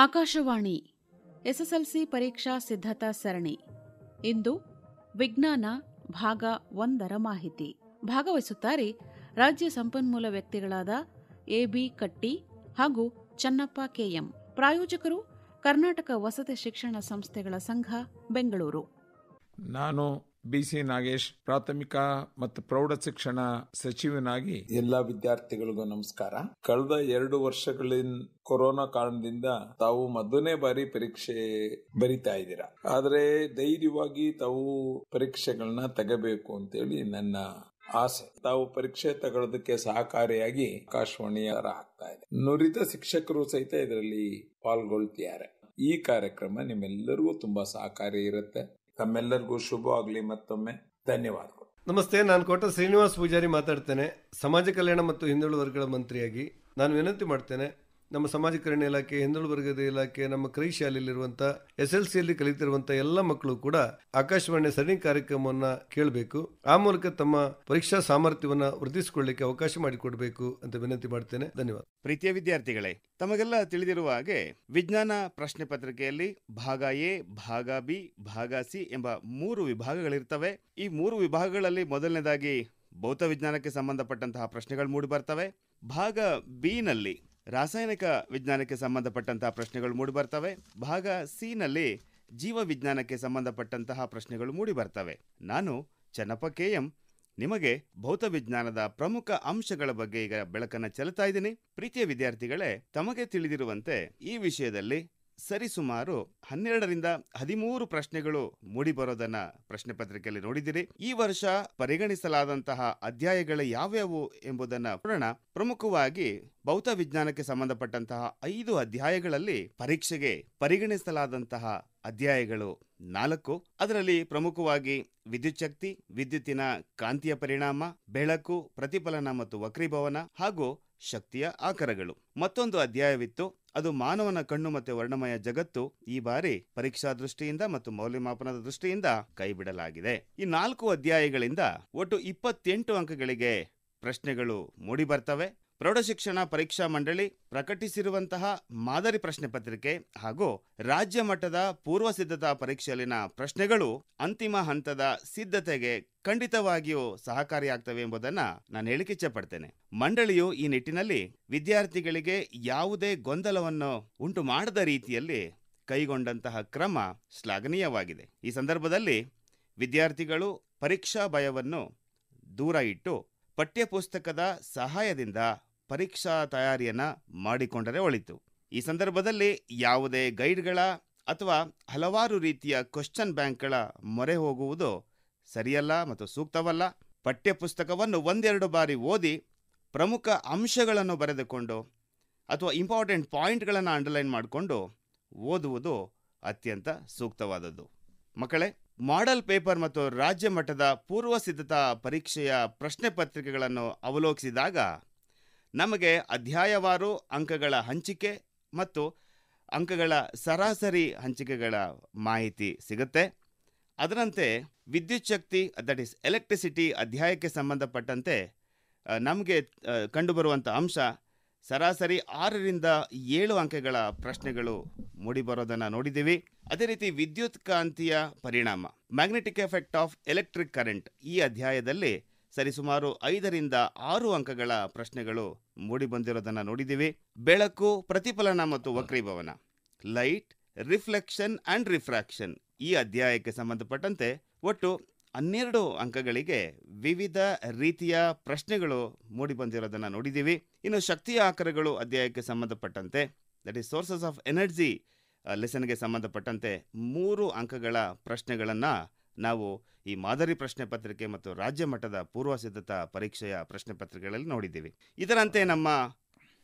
Akashvani SSLC ಪರೀಕ್ಷಾ ಸಿದ್ಧತಾ ಸರಣಿ ಇಂದು ವಿಜ್ಞಾನ ಭಾಗ ಒಂದರ ಮಾಹಿತಿ ಭಾಗವಹಿಸುತ್ತಾರೆ ರಾಜ್ಯ ಸಂಪನ್ಮೂಲ ವ್ಯಕ್ತಿಗಳಾದ ಎಬಿ ಕಟ್ಟಿ ಹಾಗೂ ಚನ್ನಪ್ಪ ಕೆಎಂ ಪ್ರಾಯೋಜಕರು ಕರ್ನಾಟಕ ವಸತಿ ಶಿಕ್ಷಣ ಸಂಸ್ಥೆಗಳ ಸಂಘ ಬೆಂಗಳೂರು ನಾನು ಬಿಸಿ ನಾಗೇಶ್ ಪ್ರಾಥಮಿಕ ಮತ್ತು ಪ್ರೌಢ ಶಿಕ್ಷಣ ಸಚಿವನಾಗಿ ಎಲ್ಲ ವಿದ್ಯಾರ್ಥಿಗಳಿಗೂ ನಮಸ್ಕಾರ ಕಳೆದ ಎರಡು ವರ್ಷಗಳಿಂದ ಕೊರೋನಾ ಕಾರಣದಿಂದ ತಾವು ಮೊದಲನೇ ಬಾರಿ ಪರೀಕ್ಷೆ ಬರಿತಾ ಇದ್ದೀರಾ ಆದ್ರೆ ಧೈರ್ಯವಾಗಿ ತಾವು ಪರೀಕ್ಷೆಗಳನ್ನ ತೆಗಬೇಕು ಅಂತೇಳಿ ನನ್ನ ಆಸೆ ತಾವು ಪರೀಕ್ಷೆ ತಗೊಳ್ಳೋದಕ್ಕೆ ಸಹಕಾರಿಯಾಗಿ ಆಕಾಶವಾಣಿಯ ಆಗ್ತಾ ಇದೆ ನುರಿತ ಶಿಕ್ಷಕರು ಸಹಿತ ಇದರಲ್ಲಿ ಪಾಲ್ಗೊಳ್ತಿದ್ದಾರೆ ಈ ಕಾರ್ಯಕ್ರಮ ನಿಮ್ಮೆಲ್ಲರಿಗೂ ತುಂಬಾ ಸಹಕಾರಿ ಇರುತ್ತೆ ತಮ್ಮೆಲ್ಲರಿಗೂ ಶುಭವಾಗಲಿ ಮತ್ತೊಮ್ಮೆ ಧನ್ಯವಾದಗಳು ನಮಸ್ತೆ ನಾನು ಕೋಟ ಶ್ರೀನಿವಾಸ್ ಪೂಜಾರಿ ಮಾತಾಡ್ತೇನೆ ಸಮಾಜ ಕಲ್ಯಾಣ ಮತ್ತು ಹಿಂದುಳಿದ ವರ್ಗಗಳ ಮಂತ್ರಿಯಾಗಿ ನಾನು ವಿನಂತಿ ಮಾಡ್ತೇನೆ ನಮ್ಮ ಸಮಾಜ ಕಲ್ಯಾಣ ಇಲಾಖೆ ಹಿಂದುಳು ವರ್ಗದ ಇಲಾಖೆ ನಮ್ಮ ಕೈ ಶಾಲೆಯಲ್ಲಿರುವಂತಹ ಎಸ್ ಎಲ್ ಸಿಯಲ್ಲಿ ಕಲಿತಿರುವಂಥ ಎಲ್ಲ ಮಕ್ಕಳು ಕೂಡ ಆಕಾಶವಾಣಿಯ ಸರಣಿ ಕಾರ್ಯಕ್ರಮವನ್ನ ಕೇಳಬೇಕು ಆ ಮೂಲಕ ತಮ್ಮ ಪರೀಕ್ಷಾ ಸಾಮರ್ಥ್ಯವನ್ನು ವೃದ್ಧಿಸಿಕೊಳ್ಳಲಿಕ್ಕೆ ಅವಕಾಶ ಮಾಡಿಕೊಡಬೇಕು ಅಂತ ವಿನಂತಿ ಮಾಡ್ತೇನೆ ಧನ್ಯವಾದ ಪ್ರೀತಿಯ ವಿದ್ಯಾರ್ಥಿಗಳೇ ತಮಗೆಲ್ಲ ತಿಳಿದಿರುವ ಹಾಗೆ ವಿಜ್ಞಾನ ಪ್ರಶ್ನೆ ಪತ್ರಿಕೆಯಲ್ಲಿ ಭಾಗ ಎ ಭಾಗ ಬಿ ಭಾಗ ಸಿ ಎಂಬ ಮೂರು ವಿಭಾಗಗಳಿರ್ತವೆ ಈ ಮೂರು ವಿಭಾಗಗಳಲ್ಲಿ ಮೊದಲನೇದಾಗಿ ಭೌತ ವಿಜ್ಞಾನಕ್ಕೆ ಸಂಬಂಧಪಟ್ಟಂತಹ ಪ್ರಶ್ನೆಗಳು ಮೂಡಿ ಬರ್ತವೆ ಭಾಗ ಬಿ ನಲ್ಲಿ ರಾಸಾಯನಿಕ ವಿಜ್ಞಾನಕ್ಕೆ ಸಂಬಂಧಪಟ್ಟಂತಹ ಪ್ರಶ್ನೆಗಳು ಮೂಡಿಬರ್ತವೆ ಭಾಗ ಸಿ ನಲ್ಲಿ ಜೀವ ವಿಜ್ಞಾನಕ್ಕೆ ಸಂಬಂಧಪಟ್ಟಂತಹ ಪ್ರಶ್ನೆಗಳು ಮೂಡಿ ಬರ್ತವೆ ನಾನು ಚನ್ನಪ್ಪ ಕೆ ಎಂ ನಿಮಗೆ ಭೌತವಿಜ್ಞಾನದ ಪ್ರಮುಖ ಅಂಶಗಳ ಬಗ್ಗೆ ಈಗ ಬೆಳಕನ್ನು ಚೆಲ್ತಾ ಇದ್ದೀನಿ ಪ್ರೀತಿಯ ವಿದ್ಯಾರ್ಥಿಗಳೇ ತಮಗೆ ತಿಳಿದಿರುವಂತೆ ಈ ವಿಷಯದಲ್ಲಿ ಸರಿಸುಮಾರು ಹನ್ನೆರಡರಿಂದ ಹದಿಮೂರು ಪ್ರಶ್ನೆಗಳು ಮೂಡಿಬರೋದನ್ನ ಪ್ರಶ್ನೆ ಪತ್ರಿಕೆಯಲ್ಲಿ ನೋಡಿದಿರಿ ಈ ವರ್ಷ ಪರಿಗಣಿಸಲಾದಂತಹ ಅಧ್ಯಾಯಗಳು ಯಾವ್ಯಾವು ಎಂಬುದನ್ನ ನೋಡೋಣ ಪ್ರಮುಖವಾಗಿ ಭೌತ ವಿಜ್ಞಾನಕ್ಕೆ ಸಂಬಂಧಪಟ್ಟಂತಹ ಐದು ಅಧ್ಯಾಯಗಳಲ್ಲಿ ಪರೀಕ್ಷೆಗೆ ಪರಿಗಣಿಸಲಾದಂತಹ ಅಧ್ಯಾಯಗಳು ನಾಲ್ಕು ಅದರಲ್ಲಿ ಪ್ರಮುಖವಾಗಿ ವಿದ್ಯುಚ್ಛಕ್ತಿ ವಿದ್ಯುತ್ತಿನ ಕಾಂತಿಯ ಪರಿಣಾಮ ಬೆಳಕು ಪ್ರತಿಫಲನ ಮತ್ತು ವಕ್ರೀಭವನ ಹಾಗೂ ಶಕ್ತಿಯ ಆಕರಗಳು ಮತ್ತೊಂದು ಅಧ್ಯಾಯವಿತ್ತು ಅದು ಮಾನವನ ಕಣ್ಣು ಮತ್ತೆ ವರ್ಣಮಯ ಜಗತ್ತು ಈ ಬಾರಿ ಪರೀಕ್ಷಾ ದೃಷ್ಟಿಯಿಂದ ಮತ್ತು ಮೌಲ್ಯಮಾಪನದ ದೃಷ್ಟಿಯಿಂದ ಕೈಬಿಡಲಾಗಿದೆ ಈ ನಾಲ್ಕು ಅಧ್ಯಾಯಗಳಿಂದ ಒಟ್ಟು ಇಪ್ಪತ್ತೆಂಟು ಅಂಕಗಳಿಗೆ ಪ್ರಶ್ನೆಗಳು ಮೂಡಿ ಬರ್ತವೆ ಪ್ರೌಢಶಿಕ್ಷಣ ಪರೀಕ್ಷಾ ಮಂಡಳಿ ಪ್ರಕಟಿಸಿರುವಂತಹ ಮಾದರಿ ಪ್ರಶ್ನೆ ಪತ್ರಿಕೆ ಹಾಗೂ ರಾಜ್ಯ ಮಟ್ಟದ ಪೂರ್ವ ಸಿದ್ಧತಾ ಪರೀಕ್ಷೆಯಲ್ಲಿನ ಪ್ರಶ್ನೆಗಳು ಅಂತಿಮ ಹಂತದ ಸಿದ್ಧತೆಗೆ ಖಂಡಿತವಾಗಿಯೂ ಸಹಕಾರಿಯಾಗ್ತವೆ ಎಂಬುದನ್ನು ನಾನು ಹೇಳಿಕೆ ಇಚ್ಛಪಡ್ತೇನೆ ಮಂಡಳಿಯು ಈ ನಿಟ್ಟಿನಲ್ಲಿ ವಿದ್ಯಾರ್ಥಿಗಳಿಗೆ ಯಾವುದೇ ಗೊಂದಲವನ್ನು ಉಂಟು ಮಾಡದ ರೀತಿಯಲ್ಲಿ ಕೈಗೊಂಡಂತಹ ಕ್ರಮ ಶ್ಲಾಘನೀಯವಾಗಿದೆ ಈ ಸಂದರ್ಭದಲ್ಲಿ ವಿದ್ಯಾರ್ಥಿಗಳು ಪರೀಕ್ಷಾ ಭಯವನ್ನು ದೂರ ಇಟ್ಟು ಪಠ್ಯಪುಸ್ತಕದ ಸಹಾಯದಿಂದ ಪರೀಕ್ಷಾ ತಯಾರಿಯನ್ನು ಮಾಡಿಕೊಂಡರೆ ಒಳಿತು ಈ ಸಂದರ್ಭದಲ್ಲಿ ಯಾವುದೇ ಗೈಡ್ಗಳ ಅಥವಾ ಹಲವಾರು ರೀತಿಯ ಕ್ವಶನ್ ಬ್ಯಾಂಕ್ಗಳ ಮೊರೆ ಹೋಗುವುದು ಸರಿಯಲ್ಲ ಮತ್ತು ಸೂಕ್ತವಲ್ಲ ಪಠ್ಯಪುಸ್ತಕವನ್ನು ಒಂದೆರಡು ಬಾರಿ ಓದಿ ಪ್ರಮುಖ ಅಂಶಗಳನ್ನು ಬರೆದುಕೊಂಡು ಅಥವಾ ಇಂಪಾರ್ಟೆಂಟ್ ಪಾಯಿಂಟ್ಗಳನ್ನು ಅಂಡರ್ಲೈನ್ ಮಾಡಿಕೊಂಡು ಓದುವುದು ಅತ್ಯಂತ ಸೂಕ್ತವಾದದ್ದು ಮಕ್ಕಳೇ ಮಾಡೆಲ್ ಪೇಪರ್ ಮತ್ತು ರಾಜ್ಯ ಮಟ್ಟದ ಪೂರ್ವ ಸಿದ್ಧತಾ ಪರೀಕ್ಷೆಯ ಪ್ರಶ್ನೆ ಪತ್ರಿಕೆಗಳನ್ನು ಅವಲೋಕಿಸಿದಾಗ ನಮಗೆ ಅಧ್ಯಾಯವಾರು ಅಂಕಗಳ ಹಂಚಿಕೆ ಮತ್ತು ಅಂಕಗಳ ಸರಾಸರಿ ಹಂಚಿಕೆಗಳ ಮಾಹಿತಿ ಸಿಗುತ್ತೆ ಅದರಂತೆ ವಿದ್ಯುತ್ ಶಕ್ತಿ ದಟ್ ಈಸ್ ಎಲೆಕ್ಟ್ರಿಸಿಟಿ ಅಧ್ಯಾಯಕ್ಕೆ ಸಂಬಂಧಪಟ್ಟಂತೆ ನಮಗೆ ಕಂಡುಬರುವಂಥ ಅಂಶ ಸರಾಸರಿ ಆರರಿಂದ ಏಳು ಅಂಕೆಗಳ ಪ್ರಶ್ನೆಗಳು ಮೂಡಿಬರೋದನ್ನು ನೋಡಿದ್ದೀವಿ ಅದೇ ರೀತಿ ವಿದ್ಯುತ್ ಕಾಂತೀಯ ಪರಿಣಾಮ magnetic effect of electric current ಈ ಅಧ್ಯಾಯದಲ್ಲಿ ಸರಿಸುಮಾರು ಐದರಿಂದ ಆರು ಅಂಕಗಳ ಪ್ರಶ್ನೆಗಳು ಮೂಡಿಬಂದಿರೋದನ್ನು ನೋಡಿದ್ದೀವಿ ಬೆಳಕು ಪ್ರತಿಫಲನ ಮತ್ತು ವಕ್ರೀಭವನ ಲೈಟ್ ರಿಫ್ಲೆಕ್ಷನ್ ಅಂಡ್ ರಿಫ್ರಾಕ್ಷನ್ ಈ ಅಧ್ಯಾಯಕ್ಕೆ ಸಂಬಂಧಪಟ್ಟಂತೆ ಒಟ್ಟು ಹನ್ನೆರಡು ಅಂಕಗಳಿಗೆ ವಿವಿಧ ರೀತಿಯ ಪ್ರಶ್ನೆಗಳು ಮೂಡಿಬಂದಿರೋದನ್ನು ನೋಡಿದ್ದೀವಿ ಇನ್ನು ಶಕ್ತಿಯ ಆಕಾರಗಳು ಅಧ್ಯಾಯಕ್ಕೆ ಸಂಬಂಧಪಟ್ಟಂತೆ that is sources of energy ಲೆಸನ್ಗೆ ಸಂಬಂಧಪಟ್ಟಂತೆ ಮೂರು ಅಂಕಗಳ ಪ್ರಶ್ನೆಗಳನ್ನು ನಾವು ಈ ಮಾದರಿ ಪ್ರಶ್ನೆ ಪತ್ರಿಕೆ ಮತ್ತು ರಾಜ್ಯ ಮಟ್ಟದ ಪೂರ್ವ ಸಿದ್ಧತಾ ಪರೀಕ್ಷೆಯ ಪ್ರಶ್ನೆ ಪತ್ರಿಕೆಗಳಲ್ಲಿ ನೋಡಿದ್ದೀವಿ ಇದರಂತೆ ನಮ್ಮ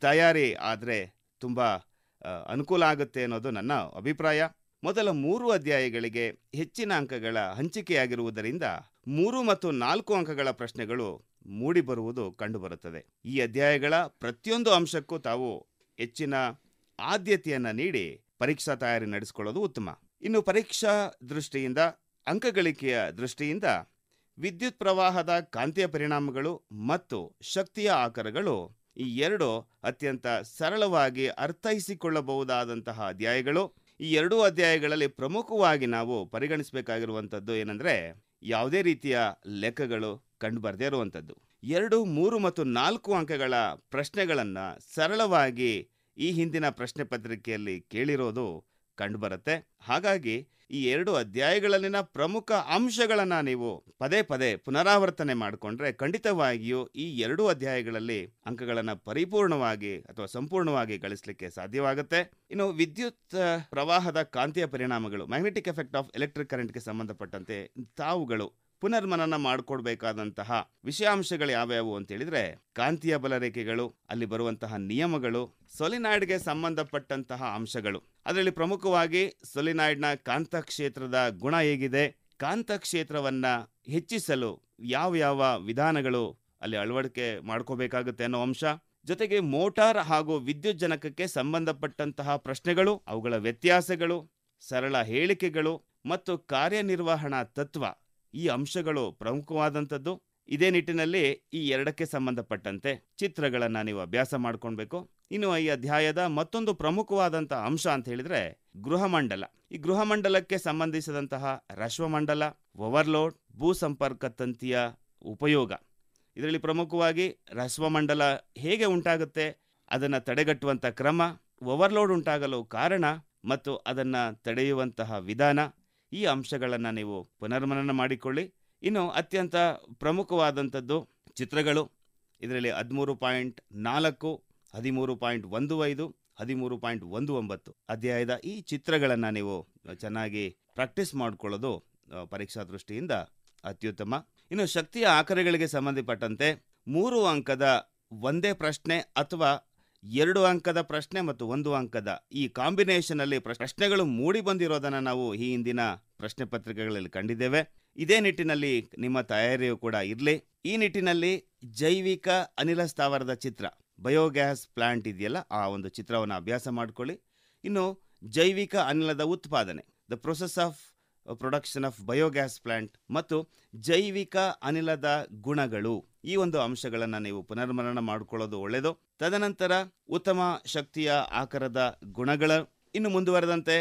ತಯಾರಿ ಆದರೆ ತುಂಬ ಅನುಕೂಲ ಆಗುತ್ತೆ ಅನ್ನೋದು ನನ್ನ ಅಭಿಪ್ರಾಯ ಮೊದಲ ಮೂರು ಅಧ್ಯಾಯಗಳಿಗೆ ಹೆಚ್ಚಿನ ಅಂಕಗಳ ಹಂಚಿಕೆಯಾಗಿರುವುದರಿಂದ ಮೂರು ಮತ್ತು ನಾಲ್ಕು ಅಂಕಗಳ ಪ್ರಶ್ನೆಗಳು ಮೂಡಿಬರುವುದು ಕಂಡುಬರುತ್ತದೆ ಈ ಅಧ್ಯಾಯಗಳ ಪ್ರತಿಯೊಂದು ಅಂಶಕ್ಕೂ ತಾವು ಹೆಚ್ಚಿನ ಆದ್ಯತೆಯನ್ನು ನೀಡಿ ಪರೀಕ್ಷಾ ತಯಾರಿ ನಡೆಸಿಕೊಳ್ಳೋದು ಉತ್ತಮ ಇನ್ನು ಪರೀಕ್ಷಾ ದೃಷ್ಟಿಯಿಂದ ಅಂಕಗಳಿಕೆಯ ದೃಷ್ಟಿಯಿಂದ ವಿದ್ಯುತ್ ಪ್ರವಾಹದ ಕಾಂತೀಯ ಪರಿಣಾಮಗಳು ಮತ್ತು ಶಕ್ತಿಯ ಆಕಾರಗಳು ಈ ಎರಡು ಅತ್ಯಂತ ಸರಳವಾಗಿ ಅರ್ಥೈಸಿಕೊಳ್ಳಬಹುದಾದಂತಹ ಅಧ್ಯಾಯಗಳು ಈ ಎರಡೂ ಅಧ್ಯಾಯಗಳಲ್ಲಿ ಪ್ರಮುಖವಾಗಿ ನಾವು ಪರಿಗಣಿಸಬೇಕಾಗಿರುವಂಥದ್ದು ಏನಂದ್ರೆ ಯಾವುದೇ ರೀತಿಯ ಲೆಕ್ಕಗಳು ಕಂಡುಬರದೇ ಇರುವಂಥದ್ದು ಎರಡು ಮೂರು ಮತ್ತು ನಾಲ್ಕು ಅಂಕಗಳ ಪ್ರಶ್ನೆಗಳನ್ನು ಸರಳವಾಗಿ ಈ ಹಿಂದಿನ ಪ್ರಶ್ನೆ ಪತ್ರಿಕೆಯಲ್ಲಿ ಕೇಳಿರೋದು ಬರುತ್ತೆ ಹಾಗಾಗಿ ಈ ಎರಡು ಅಧ್ಯಾಯಗಳಲ್ಲಿನ ಪ್ರಮುಖ ಅಂಶಗಳನ್ನ ನೀವು ಪದೇ ಪದೇ ಪುನರಾವರ್ತನೆ ಮಾಡಿಕೊಂಡ್ರೆ ಖಂಡಿತವಾಗಿಯೂ ಈ ಎರಡು ಅಧ್ಯಾಯಗಳಲ್ಲಿ ಅಂಕಗಳನ್ನ ಪರಿಪೂರ್ಣವಾಗಿ ಅಥವಾ ಸಂಪೂರ್ಣವಾಗಿ ಗಳಿಸಲಿಕ್ಕೆ ಸಾಧ್ಯವಾಗುತ್ತೆ ಇನ್ನು ವಿದ್ಯುತ್ ಪ್ರವಾಹದ ಕಾಂತೀಯ ಪರಿಣಾಮಗಳು ಮ್ಯಾಗ್ನೆಟಿಕ್ ಎಫೆಕ್ಟ್ ಆಫ್ ಎಲೆಕ್ಟ್ರಿಕ್ ಕರೆಂಟ್ಗೆ ಸಂಬಂಧಪಟ್ಟಂತೆ ತಾವುಗಳು ಪುನರ್ಮನನ ಮಾಡಿಕೊಡ್ಬೇಕಾದಂತಹ ವಿಷಯಾಂಶಗಳು ಯಾವ್ಯಾವು ಅಂತ ಹೇಳಿದ್ರೆ ಕಾಂತೀಯ ಬಲರೇಖೆಗಳು ಅಲ್ಲಿ ಬರುವಂತಹ ನಿಯಮಗಳು ಗೆ ಸಂಬಂಧಪಟ್ಟಂತಹ ಅಂಶಗಳು ಅದರಲ್ಲಿ ಪ್ರಮುಖವಾಗಿ ಸೊಲಿನಾಯ್ಡ್ನ ಕಾಂತಕ್ಷೇತ್ರದ ಗುಣ ಹೇಗಿದೆ ಕಾಂತಕ್ಷೇತ್ರವನ್ನು ಹೆಚ್ಚಿಸಲು ಯಾವ ಯಾವ ವಿಧಾನಗಳು ಅಲ್ಲಿ ಅಳವಡಿಕೆ ಮಾಡ್ಕೋಬೇಕಾಗುತ್ತೆ ಅನ್ನೋ ಅಂಶ ಜೊತೆಗೆ ಮೋಟಾರ್ ಹಾಗೂ ವಿದ್ಯುತ್ ಜನಕಕ್ಕೆ ಸಂಬಂಧಪಟ್ಟಂತಹ ಪ್ರಶ್ನೆಗಳು ಅವುಗಳ ವ್ಯತ್ಯಾಸಗಳು ಸರಳ ಹೇಳಿಕೆಗಳು ಮತ್ತು ಕಾರ್ಯನಿರ್ವಹಣಾ ತತ್ವ ಈ ಅಂಶಗಳು ಪ್ರಮುಖವಾದಂಥದ್ದು ಇದೇ ನಿಟ್ಟಿನಲ್ಲಿ ಈ ಎರಡಕ್ಕೆ ಸಂಬಂಧಪಟ್ಟಂತೆ ಚಿತ್ರಗಳನ್ನು ನೀವು ಅಭ್ಯಾಸ ಮಾಡ್ಕೊಳ್ಬೇಕು ಇನ್ನು ಈ ಅಧ್ಯಾಯದ ಮತ್ತೊಂದು ಪ್ರಮುಖವಾದಂಥ ಅಂಶ ಅಂತ ಹೇಳಿದ್ರೆ ಗೃಹಮಂಡಲ ಈ ಗೃಹಮಂಡಲಕ್ಕೆ ಸಂಬಂಧಿಸಿದಂತಹ ರಶ್ವಮಂಡಲ ಓವರ್ಲೋಡ್ ಭೂ ಸಂಪರ್ಕ ತಂತಿಯ ಉಪಯೋಗ ಇದರಲ್ಲಿ ಪ್ರಮುಖವಾಗಿ ರಶ್ವಮಂಡಲ ಹೇಗೆ ಉಂಟಾಗುತ್ತೆ ಅದನ್ನು ತಡೆಗಟ್ಟುವಂಥ ಕ್ರಮ ಓವರ್ಲೋಡ್ ಉಂಟಾಗಲು ಕಾರಣ ಮತ್ತು ಅದನ್ನು ತಡೆಯುವಂತಹ ವಿಧಾನ ಈ ಅಂಶಗಳನ್ನು ನೀವು ಪುನರ್ಮನನ ಮಾಡಿಕೊಳ್ಳಿ ಇನ್ನು ಅತ್ಯಂತ ಪ್ರಮುಖವಾದಂಥದ್ದು ಚಿತ್ರಗಳು ಇದರಲ್ಲಿ ಹದಿಮೂರು ಪಾಯಿಂಟ್ ನಾಲ್ಕು ಹದಿಮೂರು ಪಾಯಿಂಟ್ ಒಂದು ಐದು ಹದಿಮೂರು ಪಾಯಿಂಟ್ ಒಂದು ಒಂಬತ್ತು ಅಧ್ಯಾಯದ ಈ ಚಿತ್ರಗಳನ್ನು ನೀವು ಚೆನ್ನಾಗಿ ಪ್ರಾಕ್ಟೀಸ್ ಮಾಡಿಕೊಳ್ಳೋದು ಪರೀಕ್ಷಾ ದೃಷ್ಟಿಯಿಂದ ಅತ್ಯುತ್ತಮ ಇನ್ನು ಶಕ್ತಿಯ ಆಕರೆಗಳಿಗೆ ಸಂಬಂಧಪಟ್ಟಂತೆ ಮೂರು ಅಂಕದ ಒಂದೇ ಪ್ರಶ್ನೆ ಅಥವಾ ಎರಡು ಅಂಕದ ಪ್ರಶ್ನೆ ಮತ್ತು ಒಂದು ಅಂಕದ ಈ ಕಾಂಬಿನೇಷನಲ್ಲಿ ಪ್ರಶ್ನೆಗಳು ಮೂಡಿ ಬಂದಿರೋದನ್ನ ನಾವು ಈ ಹಿಂದಿನ ಪ್ರಶ್ನೆ ಪತ್ರಿಕೆಗಳಲ್ಲಿ ಕಂಡಿದ್ದೇವೆ ಇದೇ ನಿಟ್ಟಿನಲ್ಲಿ ನಿಮ್ಮ ತಯಾರಿಯು ಕೂಡ ಇರಲಿ ಈ ನಿಟ್ಟಿನಲ್ಲಿ ಜೈವಿಕ ಅನಿಲ ಸ್ಥಾವರದ ಚಿತ್ರ ಬಯೋಗ್ಯಾಸ್ ಪ್ಲಾಂಟ್ ಇದೆಯಲ್ಲ ಆ ಒಂದು ಚಿತ್ರವನ್ನು ಅಭ್ಯಾಸ ಮಾಡಿಕೊಳ್ಳಿ ಇನ್ನು ಜೈವಿಕ ಅನಿಲದ ಉತ್ಪಾದನೆ the process of production of biogas plant ಮತ್ತು ಜೈವಿಕ ಅನಿಲದ ಗುಣಗಳು ಈ ಒಂದು ಅಂಶಗಳನ್ನು ನೀವು ಪುನರ್ಮರಣ ಮಾಡಿಕೊಳ್ಳೋದು ಒಳ್ಳೆಯದು ತದನಂತರ ಉತ್ತಮ ಶಕ್ತಿಯ ಆಕಾರದ ಗುಣಗಳ ಇನ್ನು ಮುಂದುವರೆದಂತೆ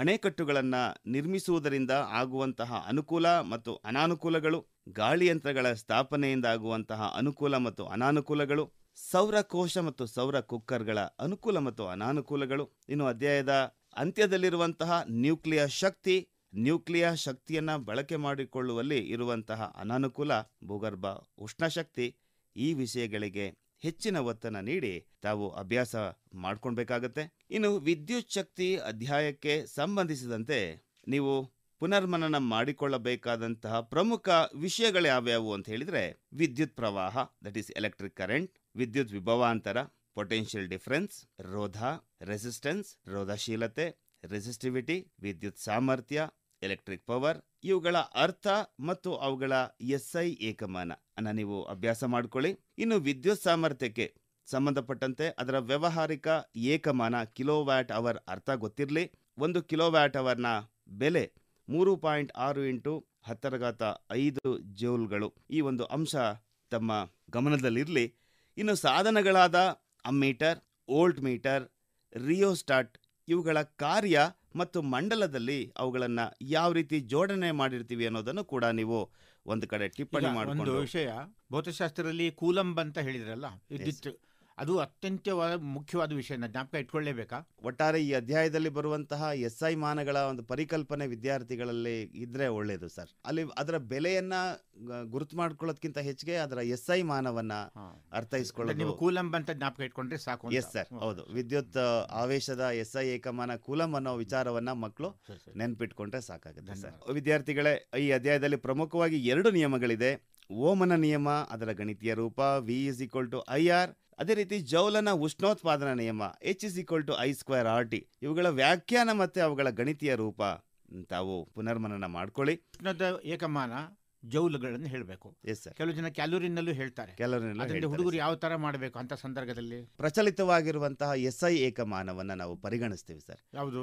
ಅಣೆಕಟ್ಟುಗಳನ್ನು ನಿರ್ಮಿಸುವುದರಿಂದ ಆಗುವಂತಹ ಅನುಕೂಲ ಮತ್ತು ಅನಾನುಕೂಲಗಳು ಗಾಳಿಯಂತ್ರಗಳ ಸ್ಥಾಪನೆಯಿಂದ ಆಗುವಂತಹ ಅನುಕೂಲ ಮತ್ತು ಅನಾನುಕೂಲಗಳು ಸೌರಕೋಶ ಮತ್ತು ಸೌರ ಕುಕ್ಕರ್ಗಳ ಅನುಕೂಲ ಮತ್ತು ಅನಾನುಕೂಲಗಳು ಇನ್ನು ಅಧ್ಯಾಯದ ಅಂತ್ಯದಲ್ಲಿರುವಂತಹ ನ್ಯೂಕ್ಲಿಯ ಶಕ್ತಿ ನ್ಯೂಕ್ಲಿಯ ಶಕ್ತಿಯನ್ನು ಬಳಕೆ ಮಾಡಿಕೊಳ್ಳುವಲ್ಲಿ ಇರುವಂತಹ ಅನಾನುಕೂಲ ಭೂಗರ್ಭ ಉಷ್ಣಶಕ್ತಿ ಈ ವಿಷಯಗಳಿಗೆ ಹೆಚ್ಚಿನ ಒತ್ತನ ನೀಡಿ ತಾವು ಅಭ್ಯಾಸ ಮಾಡ್ಕೊಳ್ಬೇಕಾಗತ್ತೆ ಇನ್ನು ವಿದ್ಯುತ್ ಶಕ್ತಿ ಅಧ್ಯಾಯಕ್ಕೆ ಸಂಬಂಧಿಸಿದಂತೆ ನೀವು ಪುನರ್ಮನನ ಮಾಡಿಕೊಳ್ಳಬೇಕಾದಂತಹ ಪ್ರಮುಖ ವಿಷಯಗಳು ಯಾವ್ಯಾವು ಅಂತ ಹೇಳಿದ್ರೆ ವಿದ್ಯುತ್ ಪ್ರವಾಹ ದಟ್ ಈಸ್ ಎಲೆಕ್ಟ್ರಿಕ್ ಕರೆಂಟ್ ವಿದ್ಯುತ್ ವಿಭವಾಂತರ ಪೊಟೆನ್ಷಿಯಲ್ ಡಿಫರೆನ್ಸ್ ರೋಧ ರೆಸಿಸ್ಟೆನ್ಸ್ ರೋಧಶೀಲತೆ ರೆಸಿಸ್ಟಿವಿಟಿ ವಿದ್ಯುತ್ ಸಾಮರ್ಥ್ಯ ಎಲೆಕ್ಟ್ರಿಕ್ ಪವರ್ ಇವುಗಳ ಅರ್ಥ ಮತ್ತು ಅವುಗಳ ಎಸ್ಐ ಏಕಮಾನ ಅನ್ನ ನೀವು ಅಭ್ಯಾಸ ಮಾಡಿಕೊಳ್ಳಿ ಇನ್ನು ವಿದ್ಯುತ್ ಸಾಮರ್ಥ್ಯಕ್ಕೆ ಸಂಬಂಧಪಟ್ಟಂತೆ ಅದರ ವ್ಯವಹಾರಿಕ ಏಕಮಾನ ಕಿಲೋ ವ್ಯಾಟ್ ಅವರ್ ಅರ್ಥ ಗೊತ್ತಿರಲಿ ಒಂದು ಕಿಲೋ ವ್ಯಾಟ್ ಅವರ್ನ ಬೆಲೆ ಮೂರು ಪಾಯಿಂಟ್ ಆರು ಇಂಟು ಹತ್ತರಗಾತ ಐದು ಜೋಲ್ಗಳು ಈ ಒಂದು ಅಂಶ ತಮ್ಮ ಗಮನದಲ್ಲಿರಲಿ ಇನ್ನು ಸಾಧನಗಳಾದ ಅಮ್ಮೀಟರ್ ಓಲ್ಟ್ ಮೀಟರ್ ರಿಯೋಸ್ಟಾಟ್ ಇವುಗಳ ಕಾರ್ಯ ಮತ್ತು ಮಂಡಲದಲ್ಲಿ ಅವುಗಳನ್ನು ಯಾವ ರೀತಿ ಜೋಡಣೆ ಮಾಡಿರ್ತೀವಿ ಅನ್ನೋದನ್ನು ಕೂಡ ನೀವು ಒಂದು ಕಡೆ ಟಿಪ್ಪಣಿ ವಿಷಯ ಭೌತಶಾಸ್ತ್ರದಲ್ಲಿ ಕೂಲಂಬ್ ಅಂತ ಹೇಳಿದ್ರಲ್ಲ ವಿದ್ಯುತ್ ಅದು ಅತ್ಯಂತ ಮುಖ್ಯವಾದ ವಿಷಯ ಜ್ಞಾಪಕ ಇಟ್ಕೊಳ್ಳೇಬೇಕಾ ಒಟ್ಟಾರೆ ಈ ಅಧ್ಯಾಯದಲ್ಲಿ ಬರುವಂತಹ ಎಸ್ ಐ ಮಾನಗಳ ಒಂದು ಪರಿಕಲ್ಪನೆ ವಿದ್ಯಾರ್ಥಿಗಳಲ್ಲಿ ಇದ್ರೆ ಒಳ್ಳೇದು ಸರ್ ಅಲ್ಲಿ ಅದರ ಬೆಲೆಯನ್ನ ಗುರುತು ಮಾಡ್ಕೊಳ್ಳೋದಕ್ಕಿಂತ ಹೆಚ್ಚಿಗೆ ಅದರ ಎಸ್ ಐ ಮಾನವನ್ನ ಅರ್ಥೈಸ್ಕೊಳ್ಳೋದ್ ನೀವು ಕೂಲಂಬ್ ಅಂತ ಜ್ಞಾಪಕ ಇಟ್ಕೊಂಡ್ರೆ ಸಾಕು ಎಸ್ ಸರ್ ಹೌದು ವಿದ್ಯುತ್ ಆವೇಶದ ಎಸ್ ಐ ಏಕಮಾನ ಕೂಲಂ ಅನ್ನೋ ವಿಚಾರವನ್ನ ಮಕ್ಕಳು ನೆನ್ಪಿಟ್ಕೊಂಡ್ರೆ ಸಾಕಾಗುತ್ತೆ ಸರ್ ವಿದ್ಯಾರ್ಥಿಗಳೇ ಈ ಅಧ್ಯಾಯದಲ್ಲಿ ಪ್ರಮುಖವಾಗಿ ಎರಡು ನಿಯಮಗಳಿದೆ ಓಮನ ನಿಯಮ ಅದರ ಗಣಿತೀಯ ರೂಪ V is equal to I R ಅದೇ ರೀತಿ ಜೌಲನ ಉಷ್ಣೋತ್ಪಾದನಾ ನಿಯಮ H is equal to I square R T ಇವುಗಳ ವ್ಯಾಖ್ಯಾನ ಮತ್ತೆ ಅವುಗಳ ಗಣಿತೀಯ ರೂಪ ತಾವು ಪುನರ್ಮನನ ಮಾಡ್ಕೊಳ್ಳಿ ಉಷ್ಣದ ಏಕಮಾನ ಜೌಲುಗಳನ್ನು ಹೇಳಬೇಕು ಕೆಲವು ಜನ ಕ್ಯಾಲೋರಿನಲ್ಲೂ ಹೇಳ್ತಾರೆ ಹುಡುಗರು ಯಾವ ತರ ಮಾಡಬೇಕು ಅಂತ ಸಂದರ್ಭದಲ್ಲಿ ಪ್ರಚಲಿತವಾಗಿರುವಂತಹ ಎಸ್ ಐ ಏಕಮಾನವನ್ನ ನಾವು ಪರಿಗಣಿಸ್ತೀವಿ ಸರ್ ಯಾವುದು